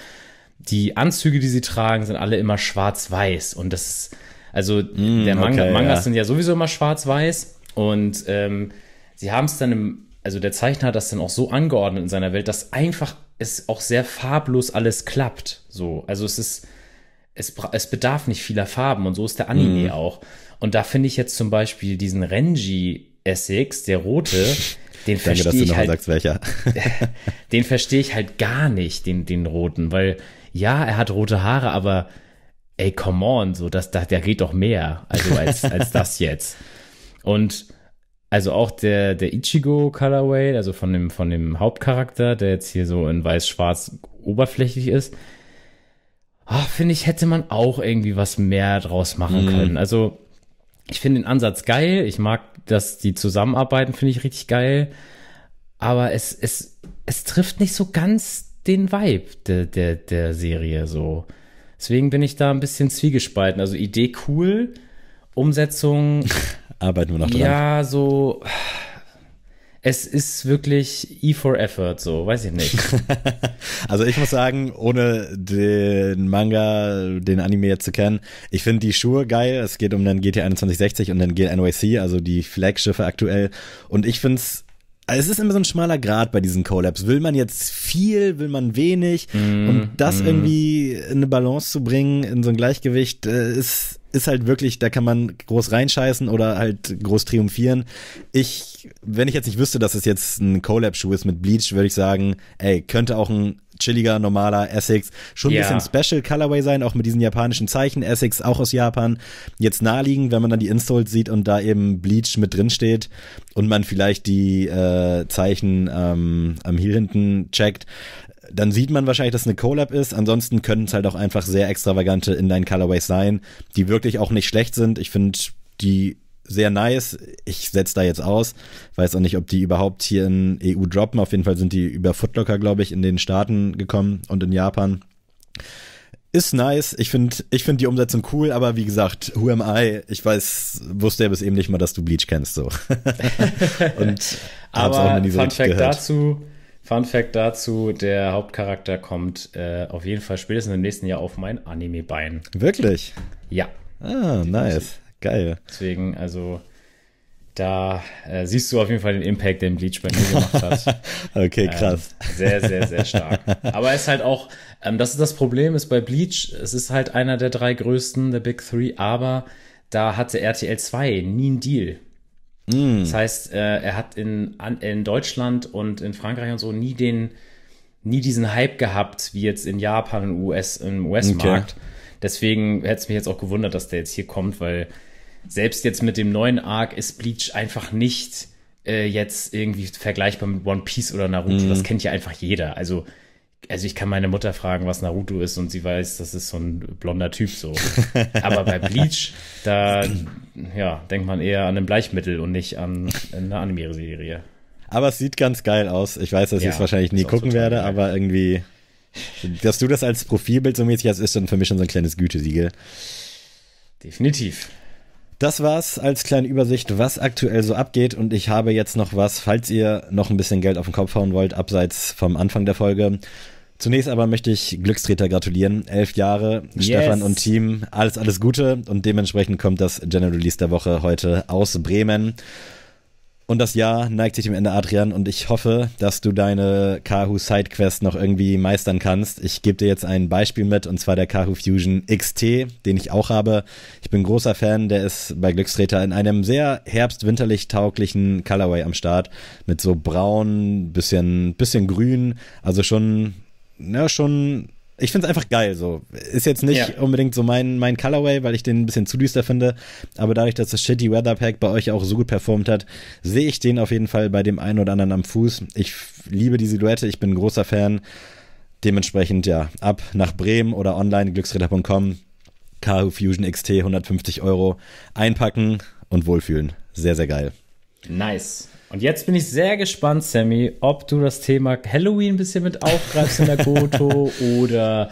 S2: die Anzüge, die sie tragen, sind alle immer schwarz-weiß. Und das, also mm, der Manga, okay, Mangas ja. sind ja sowieso immer schwarz-weiß. Und ähm, sie haben es dann im, also der Zeichner hat das dann auch so angeordnet in seiner Welt, dass einfach es auch sehr farblos alles klappt. So, also es ist, es, es bedarf nicht vieler Farben und so ist der Anime mm. auch. Und da finde ich jetzt zum Beispiel diesen Renji Essex, der rote, den verstehe <laughs> dass du halt, sagst, welcher. <laughs> den verstehe ich halt gar nicht, den, den roten, weil ja, er hat rote Haare, aber ey, come on, so, das, da, der geht doch mehr, also als, <laughs> als das jetzt. Und also auch der, der Ichigo Colorway, also von dem, von dem Hauptcharakter, der jetzt hier so in weiß-schwarz oberflächlich ist, oh, finde ich, hätte man auch irgendwie was mehr draus machen mm. können. Also ich finde den Ansatz geil. Ich mag, dass die zusammenarbeiten, finde ich richtig geil. Aber es, es, es trifft nicht so ganz den Vibe der, der, der Serie so. Deswegen bin ich da ein bisschen zwiegespalten. Also Idee cool, Umsetzung.
S1: <laughs> Arbeiten wir noch dran.
S2: Ja, so es ist wirklich E for Effort, so, weiß ich nicht.
S1: <laughs> also ich muss sagen, ohne den Manga, den Anime jetzt zu kennen, ich finde die Schuhe geil. Es geht um den GT 2160 und den GNYC, also die Flaggschiffe aktuell. Und ich finde es also es ist immer so ein schmaler Grad bei diesen Collabs. Will man jetzt viel, will man wenig? Mm, und das mm. irgendwie in eine Balance zu bringen, in so ein Gleichgewicht, äh, ist ist halt wirklich, da kann man groß reinscheißen oder halt groß triumphieren. Ich, wenn ich jetzt nicht wüsste, dass es jetzt ein Collab-Schuh ist mit Bleach, würde ich sagen, ey, könnte auch ein chilliger, normaler Essex. Schon ein yeah. bisschen Special Colorway sein, auch mit diesen japanischen Zeichen. Essex auch aus Japan. Jetzt naheliegend, wenn man dann die Insoles sieht und da eben Bleach mit drin steht und man vielleicht die äh, Zeichen ähm, am Heel hinten checkt, dann sieht man wahrscheinlich, dass eine Collab ist. Ansonsten können es halt auch einfach sehr extravagante Inline-Colorways sein, die wirklich auch nicht schlecht sind. Ich finde die sehr nice. Ich setze da jetzt aus. Weiß auch nicht, ob die überhaupt hier in EU droppen. Auf jeden Fall sind die über Footlocker, glaube ich, in den Staaten gekommen und in Japan. Ist nice. Ich finde ich find die Umsetzung cool, aber wie gesagt, who am I? Ich weiß, wusste ja bis eben nicht mal, dass du Bleach kennst. So. <laughs> und aber auch noch nie so Fun Fact gehört.
S2: dazu Fun Fact dazu: Der Hauptcharakter kommt äh, auf jeden Fall spätestens im nächsten Jahr auf mein Anime-Bein. Wirklich? Ja. Ah, nice. Geil. Deswegen, also, da äh, siehst du auf jeden Fall den Impact, den Bleach bei mir gemacht hat. <laughs> okay, krass. Ähm, sehr, sehr, sehr stark. Aber es ist halt auch, ähm, das ist das Problem, ist bei Bleach, es ist halt einer der drei größten, der Big Three, aber da hatte RTL 2 nie einen Deal. Mm. Das heißt, äh, er hat in, an, in Deutschland und in Frankreich und so nie den, nie diesen Hype gehabt, wie jetzt in Japan und US, im US-Markt. Okay. Deswegen hätte es mich jetzt auch gewundert, dass der jetzt hier kommt, weil selbst jetzt mit dem neuen Arc ist Bleach einfach nicht äh, jetzt irgendwie vergleichbar mit One Piece oder Naruto. Mm. Das kennt ja einfach jeder. Also also ich kann meine Mutter fragen, was Naruto ist und sie weiß, das ist so ein blonder Typ so. <laughs> Aber bei Bleach, da ja, denkt man eher an ein Bleichmittel und nicht an eine Anime-Serie.
S1: Aber es sieht ganz geil aus. Ich weiß, dass ja, ich es wahrscheinlich nie gucken werde, geil. aber irgendwie, dass du das als Profilbild so mäßig hast, ist dann für mich schon so ein kleines Gütesiegel. Definitiv. Das war's als kleine Übersicht, was aktuell so abgeht. Und ich habe jetzt noch was, falls ihr noch ein bisschen Geld auf den Kopf hauen wollt, abseits vom Anfang der Folge. Zunächst aber möchte ich Glückstreter gratulieren. Elf Jahre, yes. Stefan und Team, alles, alles Gute. Und dementsprechend kommt das General Release der Woche heute aus Bremen. Und das Jahr neigt sich dem Ende, Adrian, und ich hoffe, dass du deine Kahu Sidequest noch irgendwie meistern kannst. Ich gebe dir jetzt ein Beispiel mit, und zwar der Kahu Fusion XT, den ich auch habe. Ich bin großer Fan, der ist bei Glückstreter in einem sehr herbst-winterlich tauglichen Colorway am Start. Mit so braun, bisschen, bisschen grün, also schon na, ne, schon ich finde es einfach geil. So ist jetzt nicht yeah. unbedingt so mein mein Colorway, weil ich den ein bisschen zu düster finde. Aber dadurch, dass das Shitty Weather Pack bei euch auch so gut performt hat, sehe ich den auf jeden Fall bei dem einen oder anderen am Fuß. Ich liebe die Silhouette. Ich bin ein großer Fan. Dementsprechend ja ab nach Bremen oder online glücksritter.com. KU Fusion XT 150 Euro einpacken und wohlfühlen. Sehr sehr geil. Nice. Und jetzt bin ich sehr gespannt, Sammy, ob du das
S2: Thema Halloween ein bisschen mit aufgreifst in der Goto <laughs> oder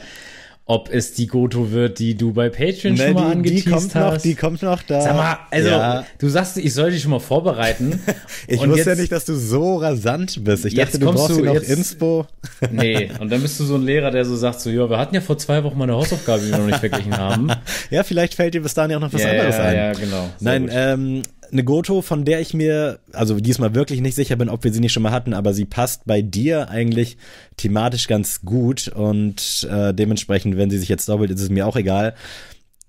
S2: ob es die Goto wird, die du bei Patreon ne, schon mal angeteased hast. Noch, die
S1: kommt noch da. Sag mal, also ja.
S2: du sagst, ich soll dich schon mal vorbereiten. <laughs> ich und wusste jetzt, ja nicht,
S1: dass du so rasant bist. Ich dachte, du brauchst du hier noch jetzt, Inspo. <laughs> nee,
S2: und dann bist du so ein Lehrer, der so sagt so, ja, wir hatten ja vor zwei Wochen mal eine Hausaufgabe, die wir noch nicht verglichen haben.
S1: ja, vielleicht fällt dir bis dahin ja auch noch was ja, anderes ja, ein. Ja, genau. Sehr Nein, gut. ähm eine Goto, von der ich mir, also diesmal wirklich nicht sicher bin, ob wir sie nicht schon mal hatten, aber sie passt bei dir eigentlich thematisch ganz gut und äh, dementsprechend, wenn sie sich jetzt doppelt, ist es mir auch egal.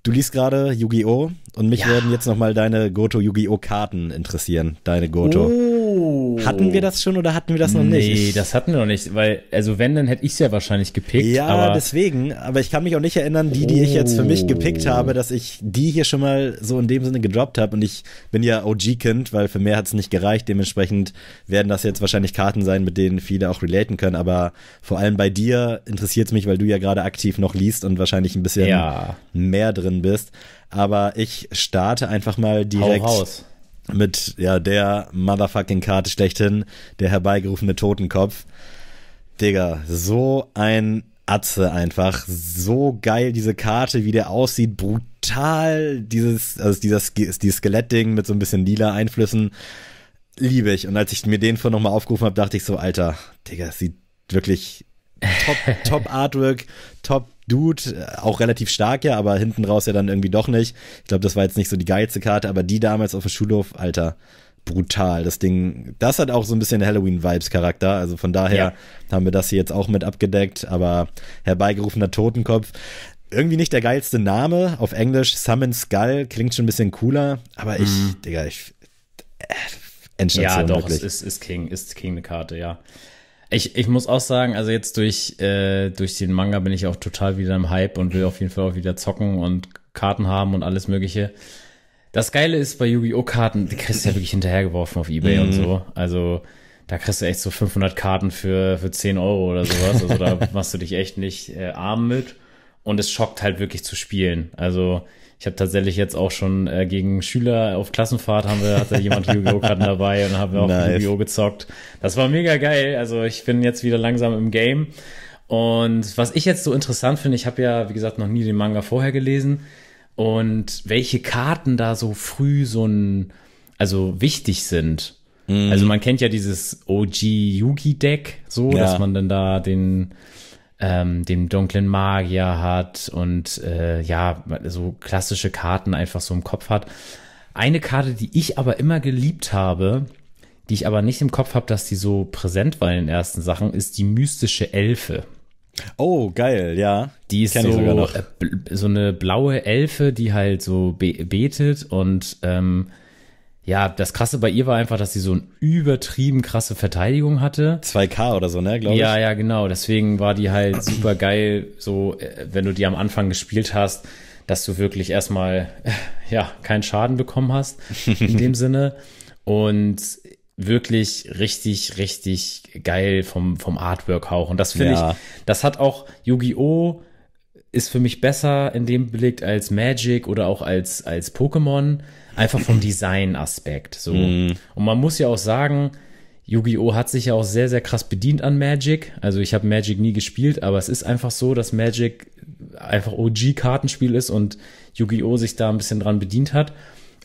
S1: Du liest gerade Yu-Gi-Oh! und mich ja. werden jetzt nochmal deine Goto Yu-Gi-Oh! Karten interessieren, deine Goto. Oh. Oh. Hatten wir das schon oder hatten wir das noch nee, nicht? Nee,
S2: das hatten wir noch nicht, weil, also wenn, dann hätte ich es ja wahrscheinlich gepickt. Ja, aber
S1: deswegen, aber ich kann mich auch nicht erinnern, die, die ich jetzt für mich oh. gepickt habe, dass ich die hier schon mal so in dem Sinne gedroppt habe. Und ich bin ja OG-Kind, weil für mehr hat es nicht gereicht. Dementsprechend werden das jetzt wahrscheinlich Karten sein, mit denen viele auch relaten können. Aber vor allem bei dir interessiert es mich, weil du ja gerade aktiv noch liest und wahrscheinlich ein bisschen ja. mehr drin bist. Aber ich starte einfach mal direkt. Hau raus mit ja der motherfucking Karte schlechthin, der herbeigerufene Totenkopf. Digga, so ein Atze einfach. So geil diese Karte, wie der aussieht. Brutal. Dieses, also dieses, dieses Skelettding mit so ein bisschen lila Einflüssen. Liebe ich. Und als ich mir den vorhin nochmal aufgerufen habe, dachte ich so, Alter, Digga, sieht wirklich top, top Artwork, top Dude, äh, auch relativ stark ja, aber hinten raus ja dann irgendwie doch nicht. Ich glaube, das war jetzt nicht so die geilste Karte, aber die damals auf dem Schulhof, Alter, brutal. Das Ding, das hat auch so ein bisschen Halloween-Vibes-Charakter. Also von daher ja. haben wir das hier jetzt auch mit abgedeckt. Aber herbeigerufener Totenkopf. Irgendwie nicht der geilste Name. Auf Englisch Summon Skull klingt schon ein bisschen cooler. Aber ich, mhm. Digga,
S2: ich. Äh, Endstation, ja, doch, wirklich. Ist, ist King, ist King eine Karte, ja. Ich, ich muss auch sagen, also jetzt durch, äh, durch den Manga bin ich auch total wieder im Hype und will auf jeden Fall auch wieder zocken und Karten haben und alles Mögliche. Das Geile ist bei Yu-Gi-Oh! Karten, die kriegst du ja wirklich hinterhergeworfen auf Ebay mhm. und so. Also da kriegst du echt so 500 Karten für, für 10 Euro oder sowas. Also da <laughs> machst du dich echt nicht äh, arm mit. Und es schockt halt wirklich zu spielen. Also ich habe tatsächlich jetzt auch schon äh, gegen Schüler auf Klassenfahrt haben wir, hatte jemand <laughs> Yu-Gi-Oh! Karten dabei und haben wir auch nice. Yu-Gi-Oh! gezockt. Das war mega geil. Also ich bin jetzt wieder langsam im Game. Und was ich jetzt so interessant finde, ich habe ja, wie gesagt, noch nie den Manga vorher gelesen. Und welche Karten da so früh so ein, also wichtig sind. Mhm. Also man kennt ja dieses OG Yugi Deck, so, ja. dass man dann da den ähm, den dunklen Magier hat und äh, ja, so klassische Karten einfach so im Kopf hat. Eine Karte, die ich aber immer geliebt habe, die ich aber nicht im Kopf habe, dass die so präsent war in den ersten Sachen, ist die mystische Elfe.
S1: Oh, geil, ja. Die ist so, äh,
S2: so eine blaue Elfe, die halt so be betet und ähm, ja, das Krasse bei ihr war einfach, dass sie so eine übertrieben krasse Verteidigung hatte. 2K oder so, ne, glaube ich. Ja, ja, genau. Deswegen war die halt <clears throat> super geil, so, äh, wenn du die am Anfang gespielt hast, dass du wirklich erstmal, äh, ja, keinen Schaden bekommen hast, in dem <laughs> Sinne. Und wirklich richtig, richtig geil vom, vom Artwork auch. Und das finde ja. ich, das hat auch Yu-Gi-Oh! ist für mich besser in dem belegt als Magic oder auch als, als Pokémon, einfach vom Design-Aspekt. So. Mm. Und man muss ja auch sagen, Yu-Gi-Oh! hat sich ja auch sehr, sehr krass bedient an Magic. Also ich habe Magic nie gespielt, aber es ist einfach so, dass Magic einfach OG-Kartenspiel ist und Yu-Gi-Oh! sich da ein bisschen dran bedient hat.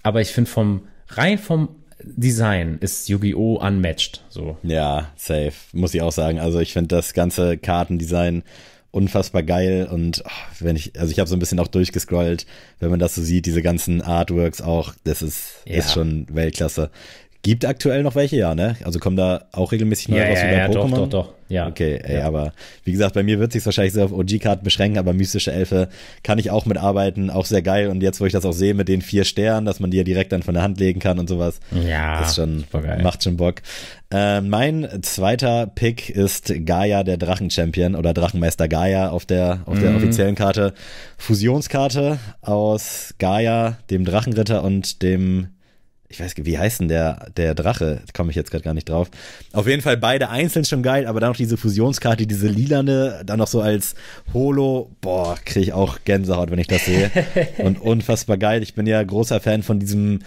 S2: Aber ich finde vom
S1: rein vom Design ist Yu-Gi-Oh! unmatched. So. Ja, safe. Muss ich auch sagen. Also ich finde das ganze Kartendesign unfassbar geil. Und oh, wenn ich, also ich habe so ein bisschen auch durchgescrollt, wenn man das so sieht, diese ganzen Artworks auch, das ist, ja. ist schon Weltklasse. Gibt aktuell noch welche, ja, ne? Also kommen da auch regelmäßig neue ja, raus ja, wie bei ja, Pokémon? Doch, doch, doch. Ja. Okay, ey, ja. aber wie gesagt, bei mir wird sich wahrscheinlich sehr auf OG-Karten beschränken, aber mystische Elfe kann ich auch mitarbeiten, auch sehr geil. Und jetzt, wo ich das auch sehe mit den vier Sternen, dass man die ja direkt dann von der Hand legen kann und sowas. Ja. ist schon, macht schon Bock. Äh, mein zweiter Pick ist Gaia, der Drachen-Champion oder Drachenmeister Gaia auf der, auf der mhm. offiziellen Karte. Fusionskarte aus Gaia, dem Drachenritter und dem ich weiß, wie heißt denn der, der Drache? Komme ich jetzt gerade gar nicht drauf. Auf jeden Fall beide einzeln schon geil, aber dann noch diese Fusionskarte, diese lilane, dann noch so als Holo. Boah, kriege ich auch Gänsehaut, wenn ich das sehe. <laughs> Und unfassbar geil. Ich bin ja großer Fan von diesem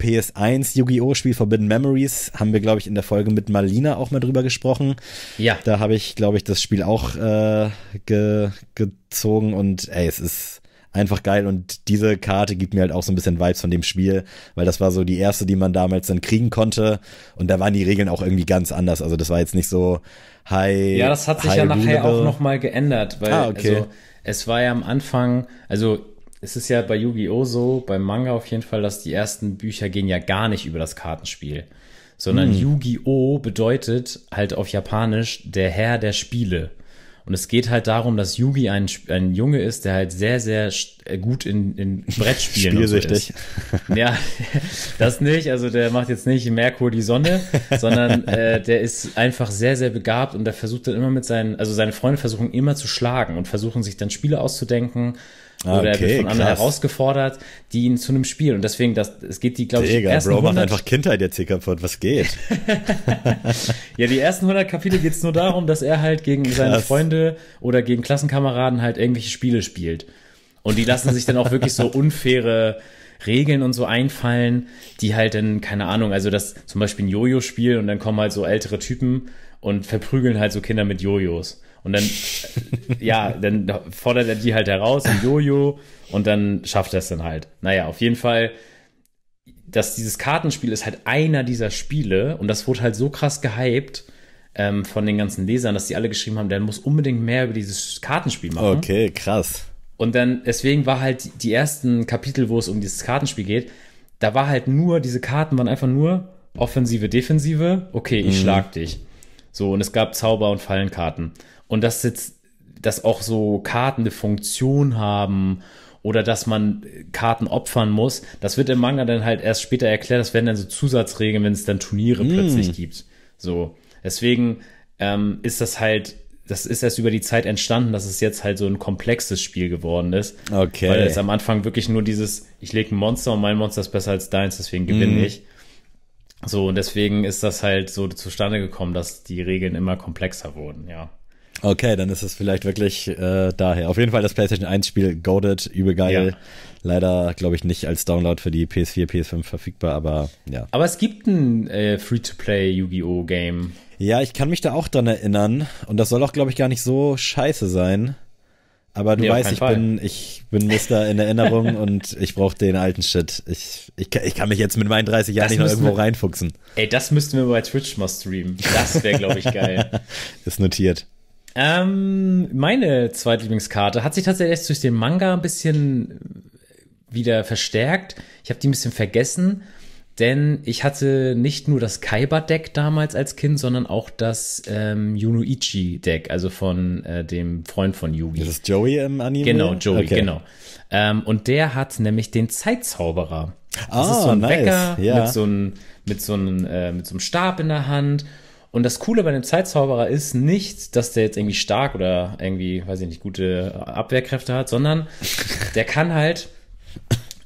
S1: PS1 Yu-Gi-Oh! Spiel Forbidden Memories haben wir, glaube ich, in der Folge mit Marlina auch mal drüber gesprochen. Ja. Da habe ich, glaube ich, das Spiel auch äh, ge gezogen und ey, es ist einfach geil. Und diese Karte gibt mir halt auch so ein bisschen Vibes von dem Spiel, weil das war so die erste, die man damals dann kriegen konnte. Und da waren die Regeln auch irgendwie ganz anders. Also das war jetzt nicht so high. Ja, das hat sich ja nachher auch
S2: nochmal geändert, weil ah, okay. also, es war ja am Anfang, also es ist ja bei Yu-Gi-Oh! so, beim Manga auf jeden Fall, dass die ersten Bücher gehen ja gar nicht über das Kartenspiel. Sondern hm. Yu-Gi-Oh! bedeutet halt auf Japanisch der Herr der Spiele. Und es geht halt darum, dass Yugi ein, ein Junge ist, der halt sehr, sehr äh, gut in, in Brettspielen Spielsüchtig. So ja, <laughs> das nicht. Also der macht jetzt nicht Merkur die Sonne, sondern äh, der ist einfach sehr, sehr begabt und der versucht dann immer mit seinen, also seine Freunde versuchen immer zu schlagen und versuchen sich dann Spiele auszudenken Ah, oder okay, er wird von anderen krass. herausgefordert, die ihn zu einem Spiel. Und deswegen, das, es geht die, glaube ich, Digga, ersten Bro 100 einfach
S1: Kindheit der Zickernpott, was geht?
S2: <laughs> ja, die ersten 100 Kapitel geht es nur darum, dass er halt gegen krass. seine Freunde oder gegen Klassenkameraden halt irgendwelche Spiele spielt. Und die lassen sich dann auch wirklich so unfaire Regeln und so einfallen, die halt dann, keine Ahnung, also das zum Beispiel ein Jojo-Spiel und dann kommen halt so ältere Typen und verprügeln halt so Kinder mit Jojos. Und dann, ja, dann fordert er die halt heraus im Jojo und dann schafft er es dann halt. Naja, auf jeden Fall, dass dieses Kartenspiel ist halt einer dieser Spiele und das wurde halt so krass gehypt ähm, von den ganzen Lesern, dass die alle geschrieben haben, der muss unbedingt mehr über dieses Kartenspiel machen. Okay, krass. Und dann, deswegen war halt die ersten Kapitel, wo es um dieses Kartenspiel geht, da war halt nur, diese Karten waren einfach nur Offensive, Defensive, okay, ich mhm. schlag dich. So, und es gab Zauber- und Fallenkarten. Und dass jetzt, dass auch so Karten eine Funktion haben oder dass man Karten opfern muss, das wird im Manga dann halt erst später erklärt. Das werden dann so Zusatzregeln, wenn es dann Turniere mm. plötzlich gibt. So. Deswegen ähm, ist das halt das ist erst über die Zeit entstanden, dass es jetzt halt so ein komplexes Spiel geworden ist. Okay. Weil es am Anfang wirklich nur dieses, ich lege ein Monster und mein Monster ist besser als deins, deswegen gewinne mm. ich. So, und deswegen ist das halt so zustande gekommen, dass die Regeln immer komplexer wurden, ja.
S1: Okay, dann ist es vielleicht wirklich äh, daher. Auf jeden Fall das PlayStation 1 Spiel Goaded, übel geil. Ja. Leider, glaube ich, nicht als Download für die PS4, PS5 verfügbar, aber ja. Aber es gibt ein äh, Free-to-Play Yu-Gi-Oh! Game. Ja, ich kann mich da auch dran erinnern. Und das soll auch, glaube ich, gar nicht so scheiße sein. Aber du nee, weißt, ich bin, ich bin Mister in Erinnerung <laughs> und ich brauche den alten Shit. Ich, ich, ich kann mich jetzt mit meinen 30 Jahren nicht noch irgendwo wir, reinfuchsen.
S2: Ey, das müssten wir bei Twitch mal streamen. Das wäre, glaube ich, geil. <laughs>
S1: Ist notiert.
S2: Ähm, meine Zweitlieblingskarte hat sich tatsächlich durch den Manga ein bisschen äh, wieder verstärkt. Ich habe die ein bisschen vergessen, denn ich hatte nicht nur das Kaiba-Deck damals als Kind, sondern auch das ähm, Yunuichi-Deck, also von äh, dem Freund von Yugi. Das ist Joey im Anime? Genau, Joey, okay. genau. Ähm, und der hat nämlich den Zeitzauberer. Das ah, ist so ein ah, nice. Wecker ja. mit so einem mit so einem, äh, mit so einem Stab in der Hand und das Coole bei dem Zeitzauberer ist nicht, dass der jetzt irgendwie stark oder irgendwie, weiß ich nicht, gute Abwehrkräfte hat, sondern <laughs> der kann halt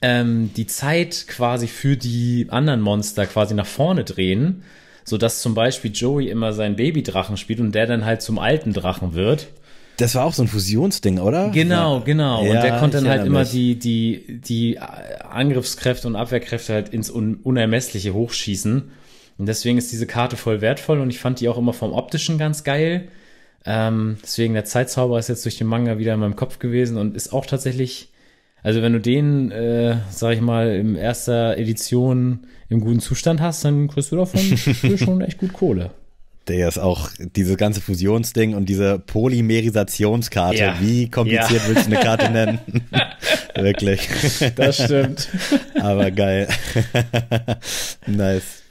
S2: ähm, die Zeit quasi für die anderen Monster quasi nach vorne drehen, sodass zum Beispiel Joey immer seinen Babydrachen spielt und der dann halt zum alten Drachen wird. Das war auch so ein Fusionsding, oder? Genau, genau. Ja, und der konnte dann halt immer die, die, die Angriffskräfte und Abwehrkräfte halt ins Unermessliche hochschießen. Und deswegen ist diese Karte voll wertvoll und ich fand die auch immer vom optischen ganz geil. Ähm, deswegen der Zeitzauber ist jetzt durch den Manga wieder in meinem Kopf gewesen und ist auch tatsächlich, also wenn du den, äh, sag ich mal, in erster Edition im guten Zustand hast, dann kriegst du davon <laughs> schon echt gut
S1: Kohle. Der ist auch dieses ganze Fusionsding und diese Polymerisationskarte. Ja. Wie kompliziert ja. willst du eine Karte <laughs> nennen? Wirklich. Das stimmt. Aber geil. <laughs> nice.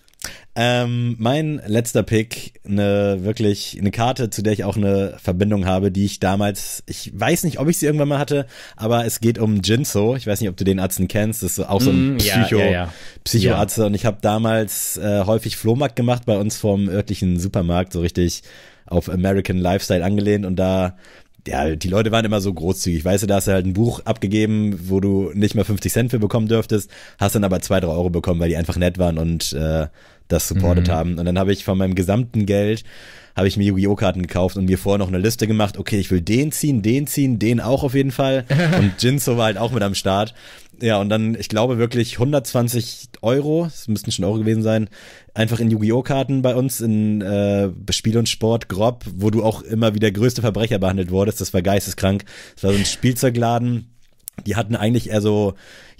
S1: Ähm, mein letzter Pick, eine wirklich eine Karte, zu der ich auch eine Verbindung habe, die ich damals, ich weiß nicht, ob ich sie irgendwann mal hatte, aber es geht um Jinso. Ich weiß nicht, ob du den Arzt kennst. Das ist auch so ein mm, Psycho, ja, ja, ja. Psychoarzt. Und ich habe damals äh, häufig Flohmarkt gemacht bei uns vom örtlichen Supermarkt, so richtig auf American Lifestyle angelehnt und da ja, die Leute waren immer so großzügig. Weißt du, da hast du halt ein Buch abgegeben, wo du nicht mal 50 Cent für bekommen dürftest, hast dann aber zwei drei Euro bekommen, weil die einfach nett waren und äh, das supportet mhm. haben. Und dann habe ich von meinem gesamten Geld habe ich mir Yu-Gi-Oh! Karten gekauft und mir vorher noch eine Liste gemacht, okay, ich will den ziehen, den ziehen, den auch auf jeden Fall. <laughs> Und Jinzo war halt auch mit am Start. Ja, und dann, ich glaube wirklich 120 Euro, es müssten schon Euro gewesen sein, einfach in Yu-Gi-Oh! Karten bei uns in äh, Spiel und Sport, Grob, wo du auch immer wieder größte Verbrecher behandelt wurdest. Das war geisteskrank. Das war so ein Spielzeugladen. Die hatten eigentlich eher so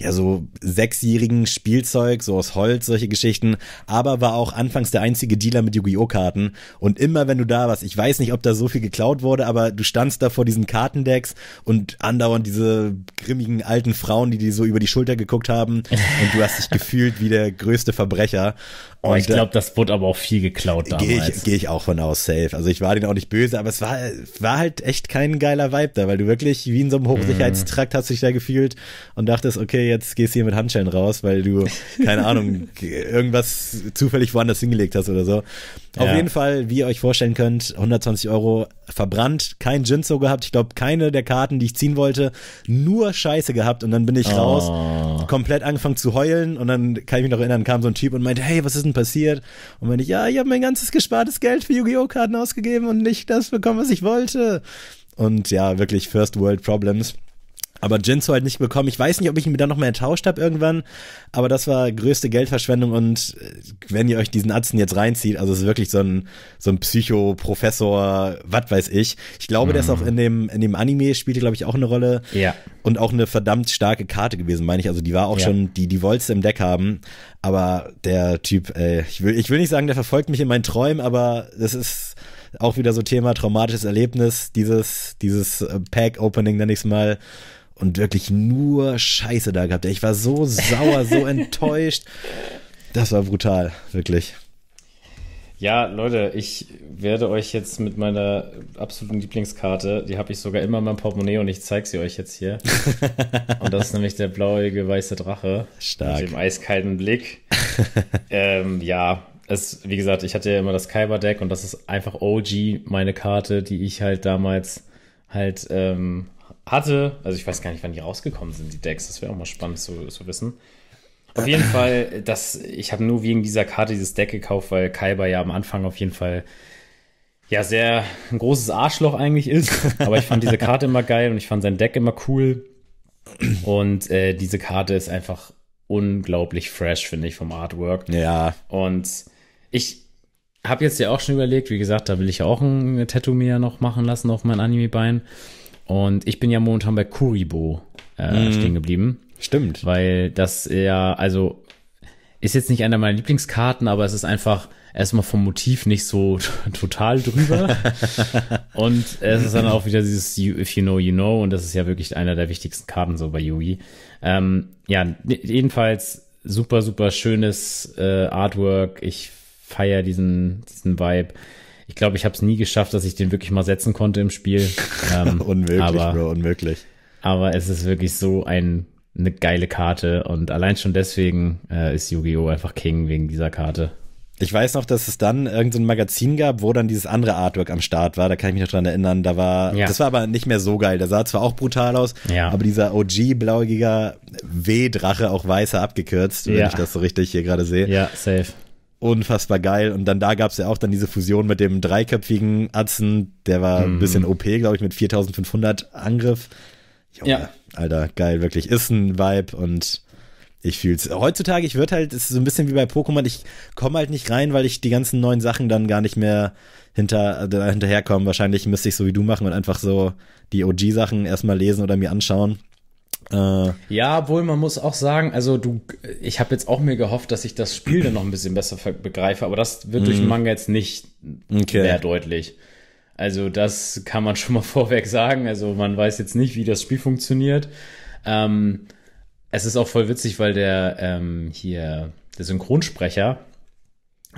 S1: ja so sechsjährigen Spielzeug, so aus Holz, solche Geschichten, aber war auch anfangs der einzige Dealer mit Yu-Gi-Oh! Karten und immer wenn du da warst, ich weiß nicht, ob da so viel geklaut wurde, aber du standst da vor diesen Kartendecks und andauernd diese grimmigen alten Frauen, die dir so über die Schulter geguckt haben und du hast dich <laughs> gefühlt wie der größte Verbrecher. Oh, und, oh, ich glaube, das wurde aber auch viel geklaut damals. Gehe ich, geh ich auch von aus, safe. Also ich war denen auch nicht böse, aber es war, war halt echt kein geiler Vibe da, weil du wirklich wie in so einem mhm. Hochsicherheitstrakt hast dich da gefühlt und dachtest, okay, jetzt gehst du hier mit Handschellen raus, weil du, keine Ahnung, <laughs> irgendwas zufällig woanders hingelegt hast oder so. Ja. Auf jeden Fall, wie ihr euch vorstellen könnt, 120 Euro verbrannt, kein Jinzo gehabt, ich glaube keine der Karten, die ich ziehen wollte, nur Scheiße gehabt und dann bin ich oh. raus, komplett angefangen zu heulen und dann kann ich mich noch erinnern, kam so ein Typ und meinte, hey, was ist denn passiert? Und meinte ich, ja, ich habe mein ganzes gespartes Geld für Yu-Gi-Oh! Karten ausgegeben und nicht das bekommen, was ich wollte. Und ja, wirklich First World Problems. Aber Jinzo halt nicht bekommen. Ich weiß nicht, ob ich ihn mir dann noch nochmal ertauscht habe irgendwann, aber das war größte Geldverschwendung und äh, wenn ihr euch diesen Atzen jetzt reinzieht, also es ist wirklich so ein, so ein Psycho-Professor, was weiß ich. Ich glaube, mhm. der ist auch mhm. in dem, in dem Anime spielte, glaube ich, auch eine Rolle. Ja. Und auch eine verdammt starke Karte gewesen, meine ich. Also die war auch ja. schon, die, die wollte im Deck haben. Aber der Typ, ey, ich will, ich will nicht sagen, der verfolgt mich in meinen Träumen, aber das ist, auch wieder so Thema traumatisches Erlebnis, dieses, dieses äh, Pack-Opening nenne ich es mal und wirklich nur Scheiße da gehabt. Ich war so sauer, so <laughs> enttäuscht. Das war brutal, wirklich.
S2: Ja, Leute, ich werde euch jetzt mit meiner absoluten Lieblingskarte, die habe ich sogar immer in meinem Portemonnaie und ich zeige sie euch jetzt hier. <laughs> und das ist nämlich der blauäugige weiße Drache. Stark. Mit dem eiskalten Blick. <laughs> ähm, ja, es, wie gesagt, ich hatte ja immer das Kyber Deck und das ist einfach OG meine Karte, die ich halt damals halt ähm, hatte, also ich weiß gar nicht, wann die rausgekommen sind, die Decks, das wäre auch mal spannend zu, zu wissen. Auf jeden <clears throat> Fall, das, ich habe nur wegen dieser Karte dieses Deck gekauft, weil Kaiba ja am Anfang auf jeden Fall ja sehr ein großes Arschloch eigentlich ist. <laughs> Aber ich fand diese Karte immer geil und ich fand sein Deck immer cool. Und äh, diese Karte ist einfach unglaublich fresh, finde ich, vom Artwork. Ja. Und ich habe jetzt ja auch schon überlegt, wie gesagt, da will ich auch ein Tattoo mir noch machen lassen auf mein Anime-Bein. Und ich bin ja momentan bei Kuribo äh, mm. stehen geblieben. Stimmt. Weil das äh, ja, also ist jetzt nicht einer meiner Lieblingskarten, aber es ist einfach erstmal vom Motiv nicht so <laughs> total drüber. <laughs> und es ist dann auch wieder dieses you, If you know, you know. Und das ist ja wirklich einer der wichtigsten Karten so bei Yugi. Ähm, ja, jedenfalls super, super schönes äh, Artwork. Ich feier diesen, diesen Vibe. Ich glaube, ich habe es nie geschafft, dass ich den wirklich mal setzen konnte im Spiel. <laughs> Ähm, unmöglich, aber, Bro, unmöglich. Aber es ist wirklich so ein, eine geile Karte und allein schon deswegen äh, ist Yu-Gi-Oh! einfach King wegen
S1: dieser Karte. Ich weiß noch, dass es dann irgendein so Magazin gab, wo dann dieses andere Artwork am Start war. Da kann ich mich noch dran erinnern. Da war, ja. das war aber nicht mehr so geil. Der sah zwar auch brutal aus, ja. aber dieser OG blaugiger W-Drache, auch weißer abgekürzt, ja. wenn ich das so richtig hier gerade sehe. Ja, safe unfassbar geil. Und dann da gab es ja auch dann diese Fusion mit dem dreiköpfigen Atzen, der war mhm. ein bisschen OP, glaube ich, mit 4500 Angriff. Junge, ja. Alter, geil, wirklich. Ist ein Vibe und ich fühl's. Heutzutage, ich würde halt, es ist so ein bisschen wie bei Pokémon, ich komme halt nicht rein, weil ich die ganzen neuen Sachen dann gar nicht mehr hinter, hinterherkomme. Wahrscheinlich müsste ich so wie du machen und einfach so die OG-Sachen erstmal lesen oder mir anschauen. Äh,
S2: ja, obwohl man muss auch sagen, also du, ich habe jetzt auch mir gehofft, dass ich das Spiel dann noch ein bisschen besser begreife, aber das wird durch den mhm. Manga jetzt nicht okay. mehr deutlich. Also das kann man <laughs> schon mal vorweg sagen. Also man weiß jetzt nicht, wie das Spiel funktioniert. Ähm, es ist auch voll witzig, weil der ähm, hier der Synchronsprecher,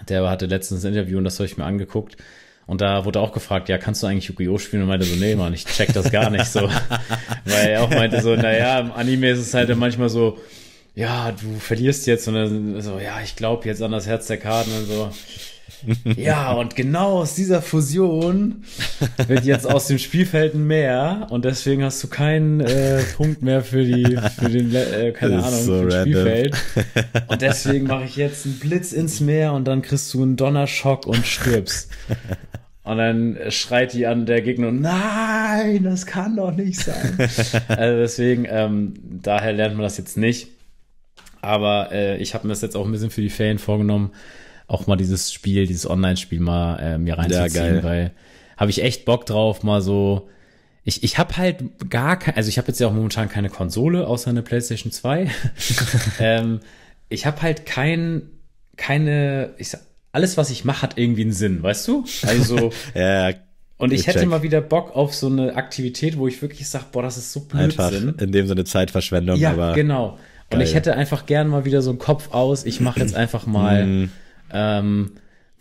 S2: der hatte letztens ein Interview und das habe ich mir angeguckt und da wurde auch gefragt, ja, kannst du eigentlich Yu-Gi-Oh! spielen? Und meinte so, nee, Mann, ich check das gar nicht so. <laughs> Weil er auch meinte so, naja, im Anime ist es halt manchmal so, ja, du verlierst jetzt und dann so, ja, ich glaube jetzt an das Herz der Karten und so. Ja, und genau aus dieser Fusion wird jetzt aus dem Spielfeld ein Meer und deswegen hast du keinen äh, Punkt mehr für die, für den, äh, keine Ahnung, so für das Spielfeld. <laughs> Und deswegen mache ich jetzt einen Blitz ins Meer und dann kriegst du einen Donnerschock und stirbst. Und dann schreit die an der Gegner, nein, das kann doch nicht sein. <laughs> also deswegen, ähm, daher lernt man das jetzt nicht. Aber äh, ich habe mir das jetzt auch ein bisschen für die Ferien vorgenommen, auch mal dieses Spiel, dieses Online-Spiel mal äh, mir reinzuziehen, ja, weil habe ich echt Bock drauf, mal so. Ich, ich habe halt gar kein, also ich habe jetzt ja auch momentan keine Konsole, außer eine PlayStation 2. <laughs> ähm, ich habe halt kein, keine, ich sag, alles, was ich mache, hat irgendwie einen Sinn, weißt du? Also. <laughs> ja, und ich hätte check. mal wieder Bock auf so eine Aktivität, wo ich wirklich sage, boah, das ist so Blödsinn.
S1: Einfach in dem Sinne Zeitverschwendung. Ja, aber genau. Und geil. ich
S2: hätte einfach gern mal wieder so einen Kopf aus. Ich mache jetzt einfach mal, mm. ähm,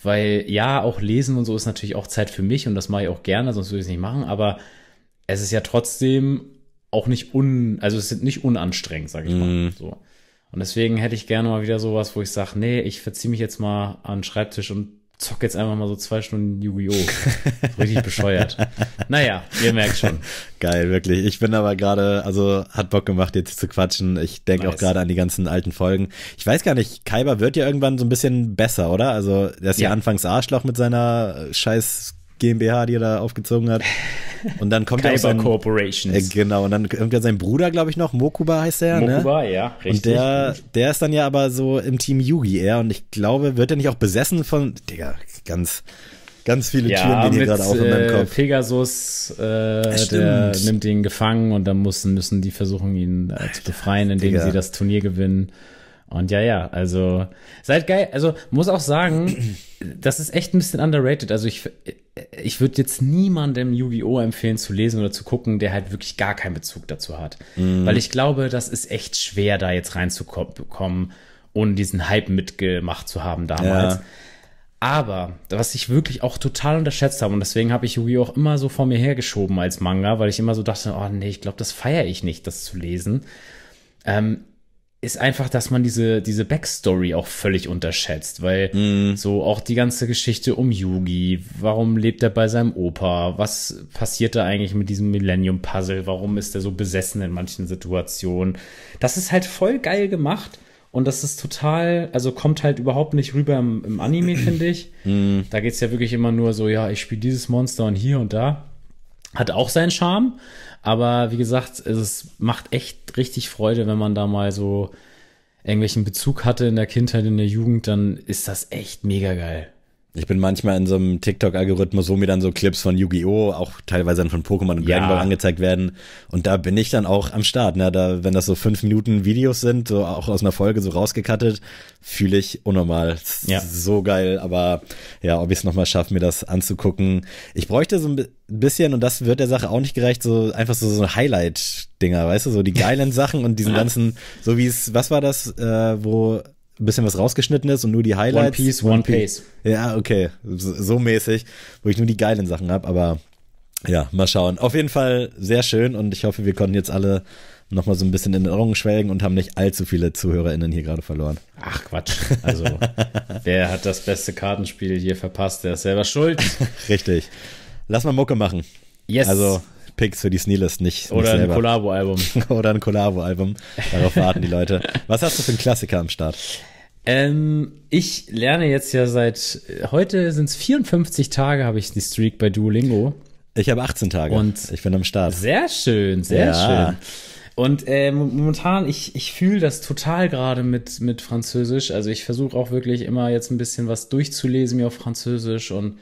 S2: weil ja, auch Lesen und so ist natürlich auch Zeit für mich und das mache ich auch gerne, sonst würde ich es nicht machen. Aber es ist ja trotzdem auch nicht un, also es sind nicht unanstrengend, sage ich mal. Mm. So. Und deswegen hätte ich gerne mal wieder sowas, wo ich sage, nee, ich verziehe mich jetzt mal an den Schreibtisch und zock jetzt einfach mal so zwei Stunden Yu-Gi-Oh! <laughs> Richtig
S1: bescheuert. Naja, ihr merkt schon. Geil, wirklich. Ich bin aber gerade, also hat Bock gemacht, jetzt zu quatschen. Ich denke nice. auch gerade an die ganzen alten Folgen. Ich weiß gar nicht, Kaiba wird ja irgendwann so ein bisschen besser, oder? Also, der ist ja, ja anfangs Arschloch mit seiner äh, scheiß GmbH, die er da aufgezogen hat. Und dann kommt er sein, Corporations. Äh, genau, und dann kommt ja sein Bruder, glaube ich, noch, Mokuba heißt er, ne? Mokuba, ja, richtig. Und der, der ist dann ja aber so im Team Yugi eher und ich glaube, wird er nicht auch besessen von. Digga, ganz. Ganz viele ja, Türen die hier gerade auf in meinem äh, Kopf.
S2: Pegasus, äh, der nimmt ihn gefangen und dann müssen, müssen die versuchen, ihn äh, zu befreien, indem Digga. sie das Turnier gewinnen. Und ja, ja, also seid geil. Also muss auch sagen, das ist echt ein bisschen underrated. Also ich, ich würde jetzt niemandem Yu-Gi-Oh! empfehlen zu lesen oder zu gucken, der halt wirklich gar keinen Bezug dazu hat. Mm. Weil ich glaube, das ist echt schwer, da jetzt reinzukommen, ohne diesen Hype mitgemacht zu haben damals. Ja. Aber was ich wirklich auch total unterschätzt habe, und deswegen habe ich Yu-Gi-Oh! auch immer so vor mir hergeschoben als Manga, weil ich immer so dachte, oh nee, ich glaube, das feiere ich nicht, das zu lesen. Ähm, ist einfach, dass man diese, diese Backstory auch völlig unterschätzt, weil mm. so auch die ganze Geschichte um Yugi, warum lebt er bei seinem Opa, was passiert da eigentlich mit diesem Millennium-Puzzle, warum ist er so besessen in manchen Situationen. Das ist halt voll geil gemacht und das ist total, also kommt halt überhaupt nicht rüber im, im Anime, finde ich. <clears throat> Mm. Da geht's ja wirklich immer nur so, ja, ich spiele dieses Monster und hier und da. Hat auch seinen Charme, aber wie gesagt, es macht echt richtig Freude, wenn man da mal so irgendwelchen Bezug hatte in der Kindheit, in der Jugend, dann
S1: ist das echt mega geil. Ich bin manchmal in so einem TikTok-Algorithmus, wo mir dann so Clips von Yu-Gi-Oh!, auch teilweise dann von Pokémon und ja. Dragon Ball angezeigt werden. Und da bin ich dann auch am Start. Ne? Da, wenn das so fünf Minuten Videos sind, so auch aus einer Folge so rausgekattet, fühle ich unnormal. Ja. So geil. Aber ja, ob ich es nochmal schaffe, mir das anzugucken. Ich bräuchte so ein bisschen, und das wird der Sache auch nicht gerecht, so einfach so, so Highlight-Dinger, weißt du, so die geilen <laughs> Sachen und diesen ganzen, so wie es, was war das, äh, wo ein bisschen was rausgeschnitten ist und nur die Highlights. One Piece, One, One Piece. Piece. Ja, okay. So, so mäßig, wo ich nur die geilen Sachen habe, aber ja, mal schauen. Auf jeden Fall sehr schön und ich hoffe, wir konnten jetzt alle nochmal so ein bisschen in Erinnerungen schwelgen und haben nicht allzu viele ZuhörerInnen hier gerade verloren. Ach Quatsch. Also, <laughs> wer hat das beste Kartenspiel hier verpasst? Der ist selber schuld. <laughs> Richtig. Lass mal Mucke machen. Yes. Also, Picks für die Sneelist, nicht. Oder nicht ein Collabo-Album. <laughs> Oder ein Collabo-Album. Darauf warten die Leute. Was hast du für einen Klassiker am Start? Ähm, ich
S2: lerne jetzt ja seit äh, heute sind es 54 Tage, habe ich die Streak bei Duolingo.
S1: Ich habe 18 Tage. Und ich bin am Start.
S2: Sehr schön, sehr ja. schön. Und äh, momentan, ich, ich fühle das total gerade mit, mit Französisch. Also ich versuche auch wirklich immer jetzt ein bisschen was durchzulesen mir auf Französisch und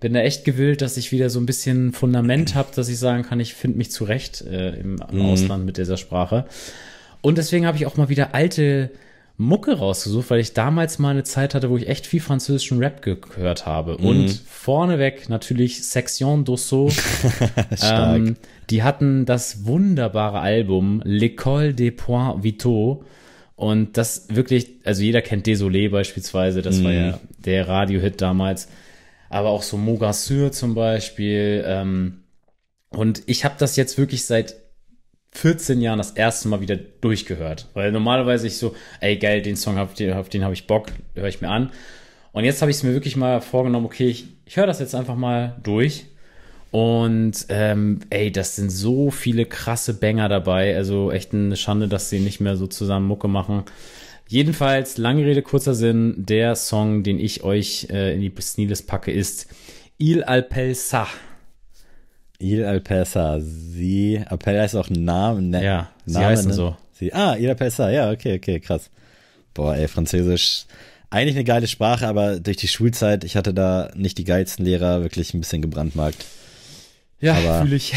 S2: bin da echt gewillt, dass ich wieder so ein bisschen Fundament habe, dass ich sagen kann, ich finde mich zurecht äh, im, im mhm. Ausland mit dieser Sprache. Und deswegen habe ich auch mal wieder alte Mucke rausgesucht, weil ich damals mal eine Zeit hatte, wo ich echt viel französischen Rap gehört habe. Mhm. Und vorneweg natürlich Section d'Osso. <laughs> ähm, die hatten das wunderbare Album L'École des Points Vitaux. Und das wirklich, also jeder kennt Désolé beispielsweise, das mhm. war ja mhm. der Radiohit damals. Aber auch so Mogassur zum Beispiel. Ähm, und ich habe das jetzt wirklich seit 14 Jahren das erste Mal wieder durchgehört. Weil normalerweise ich so, ey geil, den Song hab, den, auf den habe ich Bock, höre ich mir an. Und jetzt habe ich es mir wirklich mal vorgenommen, okay, ich, ich höre das jetzt einfach mal durch. Und ähm, ey, das sind so viele krasse Banger dabei. Also echt eine Schande, dass sie nicht mehr so zusammen Mucke machen. Jedenfalls, lange Rede, kurzer Sinn, der Song, den ich euch äh, in die Sneelist packe, ist Il Alpel Sah
S1: Il Alpesa, sie, Alpesa ist auch ein Name. Ne, ja, sie Name, heißen ne? so. Sie, ah, Il Alpesa, ja, okay, okay, krass. Boah, ey, Französisch, eigentlich eine geile Sprache, aber durch die Schulzeit, ich hatte da nicht die geilsten Lehrer, wirklich ein bisschen gebrandmarkt. Ja, fühle ich.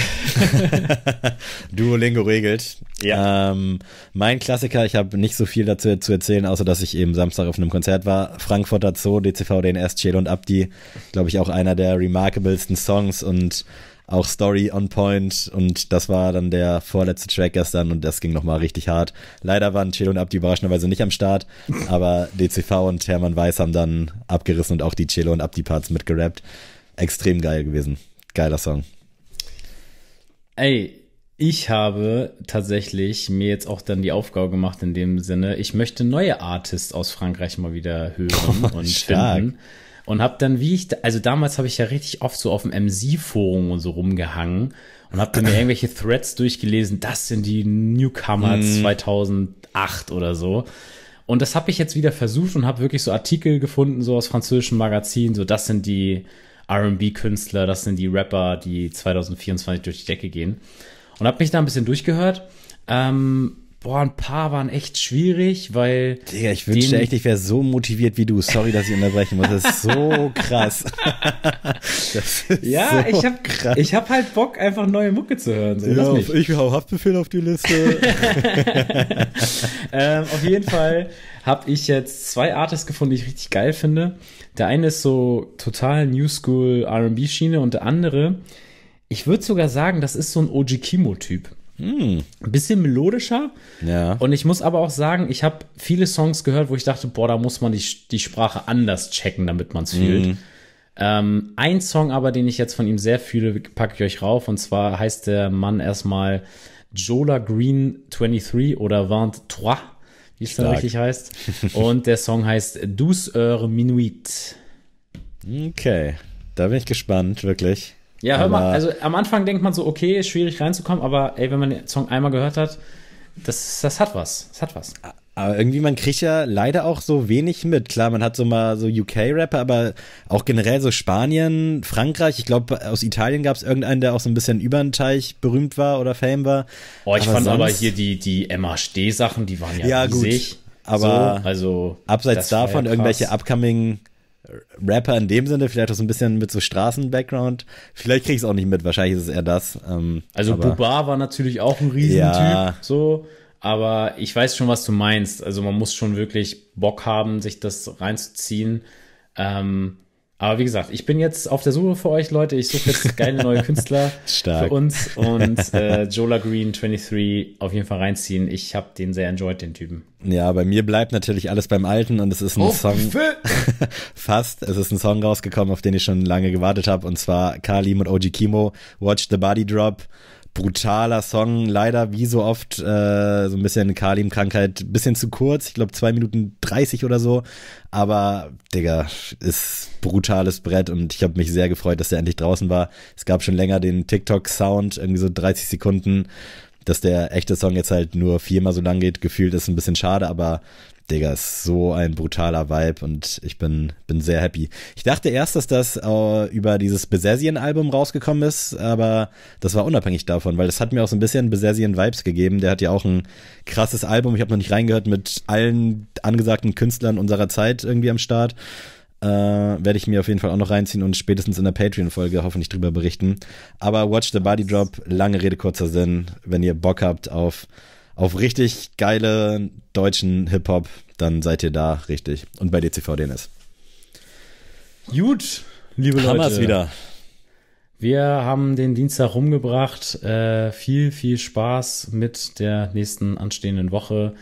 S1: <laughs> Duolingo regelt. Ja. Ähm, mein Klassiker, ich habe nicht so viel dazu zu erzählen, außer dass ich eben Samstag auf einem Konzert war. Frankfurter Zoo, DCV, DNS, Chelo und Abdi. Glaube ich auch einer der remarkablesten Songs und auch Story on point und das war dann der vorletzte Track gestern und das ging nochmal richtig hart. Leider waren Chelo und Abdi überraschenderweise nicht am Start, aber DCV und Hermann Weiß haben dann abgerissen und auch die Chelo und Abdi Parts mitgerappt. Extrem geil gewesen. Geiler Song.
S2: Ey, ich habe tatsächlich mir jetzt auch dann die Aufgabe gemacht in dem Sinne, ich möchte neue Artists aus Frankreich mal wieder hören <laughs> oh, und stark. finden und habe dann, wie ich, also damals habe ich ja richtig oft so auf dem MC-Forum und so rumgehangen und habe dann mir <laughs> irgendwelche Threads durchgelesen, das sind die Newcomer mm. 2008 oder so. Und das habe ich jetzt wieder versucht und habe wirklich so Artikel gefunden, so aus französischen Magazinen, so das sind die RB-Künstler, das sind die Rapper, die 2024 durch die Decke gehen. Und habe mich da ein bisschen durchgehört. Ähm, Boah, ein paar waren echt schwierig, weil. Digga, ich wünschte echt, ich
S1: wäre so motiviert wie du. Sorry, dass ich unterbrechen muss. Das ist so <laughs> krass. ist ja, so ich habe ich hab halt Bock, einfach neue Mucke zu hören. So, ja, ich hau Haftbefehl auf die Liste.
S2: <laughs> ähm, auf jeden Fall habe ich jetzt zwei Artists gefunden, die ich richtig geil finde. Der eine ist so total New School RB-Schiene und der andere, ich würde sogar sagen, das ist so ein Oji Kimo-Typ. Hm. Ein bisschen melodischer. Ja. Und ich muss aber auch sagen, ich habe viele Songs gehört, wo ich dachte, boah, da muss man die, die Sprache anders checken, damit man es mm. Hm. fühlt. Ähm, ein Song aber, den ich jetzt von ihm sehr fühle, packe ich euch rauf. Und zwar heißt der Mann erstmal Jola Green 23 oder 23, wie es dann richtig heißt. Und der Song heißt Douze heures
S1: minuit. Okay, da bin ich gespannt, wirklich. Ja, hör aber mal, also
S2: am Anfang denkt man so, okay, ist schwierig reinzukommen, aber ey, wenn man den Song einmal gehört hat, das,
S1: das hat was. Das hat was. Aber irgendwie, man kriegt ja leider auch so wenig mit. Klar, man hat so mal so UK-Rapper, aber auch generell so Spanien, Frankreich. Ich glaube, aus Italien gab es irgendeinen, der auch so ein bisschen über den Teich berühmt war oder Fame war. Oh, ich aber fand aber hier
S2: die, die MHD-Sachen, die waren ja, ja riesig. Gut. Aber so, also abseits davon irgendwelche
S1: upcoming Rapper in dem Sinne, vielleicht auch so ein bisschen mit so Straßen-Background. Vielleicht krieg ich es auch nicht mit, wahrscheinlich ist es eher das. Ähm, also Buba war natürlich
S2: auch ein Riesentyp, ja. so. Aber ich weiß schon, was du meinst. Also man muss schon wirklich Bock haben, sich das reinzuziehen. Ähm, aber wie gesagt, ich bin jetzt auf der Suche für euch, Leute. Ich suche jetzt geile neue <laughs>
S1: Künstler für uns. Und äh,
S2: Jola Green 23 auf jeden Fall reinziehen. Ich habe den sehr enjoyed, den Typen.
S1: Ja, bei mir bleibt natürlich alles beim Alten und es ist ein oh, Song. <laughs> fast. Es ist ein Song rausgekommen, auf den ich schon lange gewartet habe. Und zwar Kalim und Oji Kimo, Watch the Body Drop brutaler Song, leider wie so oft äh, so ein bisschen Kalim-Krankheit, bisschen zu kurz, ich glaube zwei Minuten 30 oder so, aber Digga, ist brutales Brett und ich habe mich sehr gefreut, dass der endlich draußen war. Es gab schon länger den TikTok-Sound, irgendwie so 30 Sekunden, dass der echte Song jetzt halt nur viermal so lang geht, gefühlt ist ein bisschen schade, aber Digga, ist so ein brutaler Vibe und ich bin, bin sehr happy. Ich dachte erst, dass das äh, über dieses Besesien-Album rausgekommen ist, aber das war unabhängig davon, weil das hat mir auch so ein bisschen Besesien-Vibes gegeben. Der hat ja auch ein krasses Album. Ich habe noch nicht reingehört mit allen angesagten Künstlern unserer Zeit irgendwie am Start. Äh, Werde ich mir auf jeden Fall auch noch reinziehen und spätestens in der Patreon-Folge hoffentlich drüber berichten. Aber Watch the Body Drop, lange Rede, kurzer Sinn. Wenn ihr Bock habt auf auf richtig geile deutschen Hip-Hop, dann seid ihr da richtig. Und bei DCV DNS.
S2: Gut, liebe Leute. Haben wieder. Wir haben den Dienstag rumgebracht. Äh, viel, viel Spaß mit der nächsten anstehenden Woche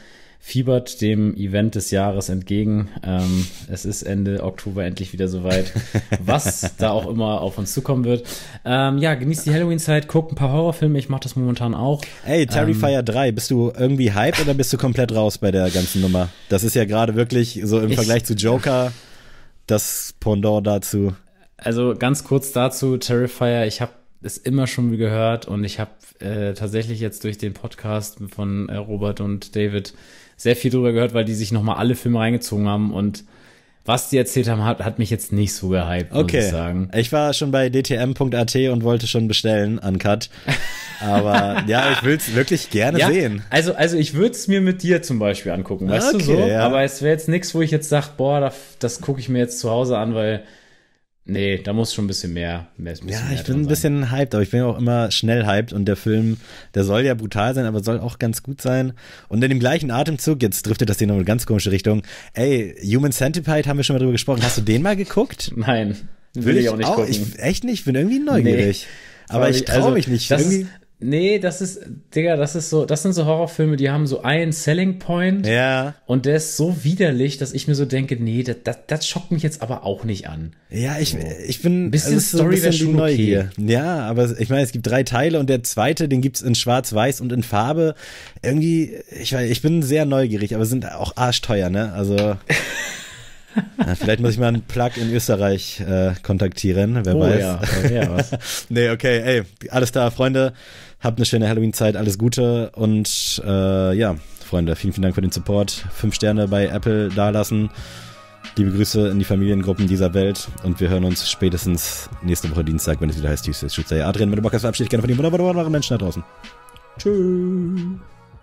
S2: fiebert dem Event des Jahres entgegen. Ähm, es ist Ende Oktober endlich wieder soweit, <laughs> was da auch immer auf uns zukommen wird. Ähm, ja, genießt die Halloween-Zeit, guckt ein paar Horrorfilme, ich mache das momentan auch. Ey, Terrifier
S1: ähm, 3, bist du irgendwie hyped oder bist du komplett raus bei der ganzen Nummer? Das ist ja gerade wirklich so im ich, Vergleich zu Joker das Pendant dazu.
S2: Also ganz kurz dazu, Terrifier, ich habe es immer schon gehört und ich habe äh, tatsächlich jetzt durch den Podcast von äh, Robert und David sehr viel drüber gehört, weil die sich nochmal alle Filme reingezogen haben und was die erzählt
S1: haben, hat, hat mich jetzt nicht so gehypt, muss okay. ich sagen. Ich war schon bei dtm.at und wollte schon bestellen, Uncut. Aber <laughs> ja, ich will's wirklich gerne ja, sehen. Also, also ich würde
S2: es mir mit dir zum Beispiel angucken, weißt okay, du so? Ja. Aber es wäre jetzt nichts, wo ich jetzt sage, boah, das, das gucke ich mir jetzt zu Hause an, weil Nee, da muss schon ein bisschen mehr. mehr ein bisschen ja, mehr ich bin
S1: ein bisschen sein. hyped, aber ich bin auch immer schnell hyped und der Film, der soll ja brutal sein, aber soll auch ganz gut sein. Und in dem gleichen Atemzug, jetzt driftet das hier noch in eine ganz komische Richtung. Ey, Human Centipede haben wir schon mal drüber gesprochen. Hast du den mal geguckt? <laughs> Nein. Will, will ich auch nicht auch, gucken. Ich, echt nicht, ich bin irgendwie neugierig. Nee, aber ich traue also, mich nicht. Das, ist,
S2: Nee, das ist, Digga, das ist so, das sind so Horrorfilme, die haben so einen Selling Point. Ja. Und der ist so widerlich, dass ich mir so denke, nee, das, das, das schockt
S1: mich jetzt aber auch nicht an. Ja, ich, so. ich bin. Ein bisschen also Story wäre schon Neugier. Okay. Ja, aber ich meine, es gibt drei Teile und der zweite, den gibt es in schwarz-weiß und in Farbe. Irgendwie, ich weiß, ich bin sehr neugierig, aber sind auch arschteuer, ne? Also. Ja, <laughs> vielleicht muss ich mal einen Plug in Österreich äh, kontaktieren, wer oh, weiß. Ja, oh ja, was. <laughs> nee, okay, ey, alles da, Freunde. Habt eine schöne Halloween-Zeit, alles Gute und äh, ja, Freunde, vielen, vielen Dank für den Support. Fünf Sterne bei Apple dalassen. Liebe Grüße in die Familiengruppen dieser Welt und wir hören uns spätestens nächste Woche Dienstag, wenn es wieder heißt Tschüss, Tuesdays. Schützer Adrian Wenn mit dem Podcast verabschiedet gerne von den wunderbaren Menschen da draußen.
S2: Tschüss.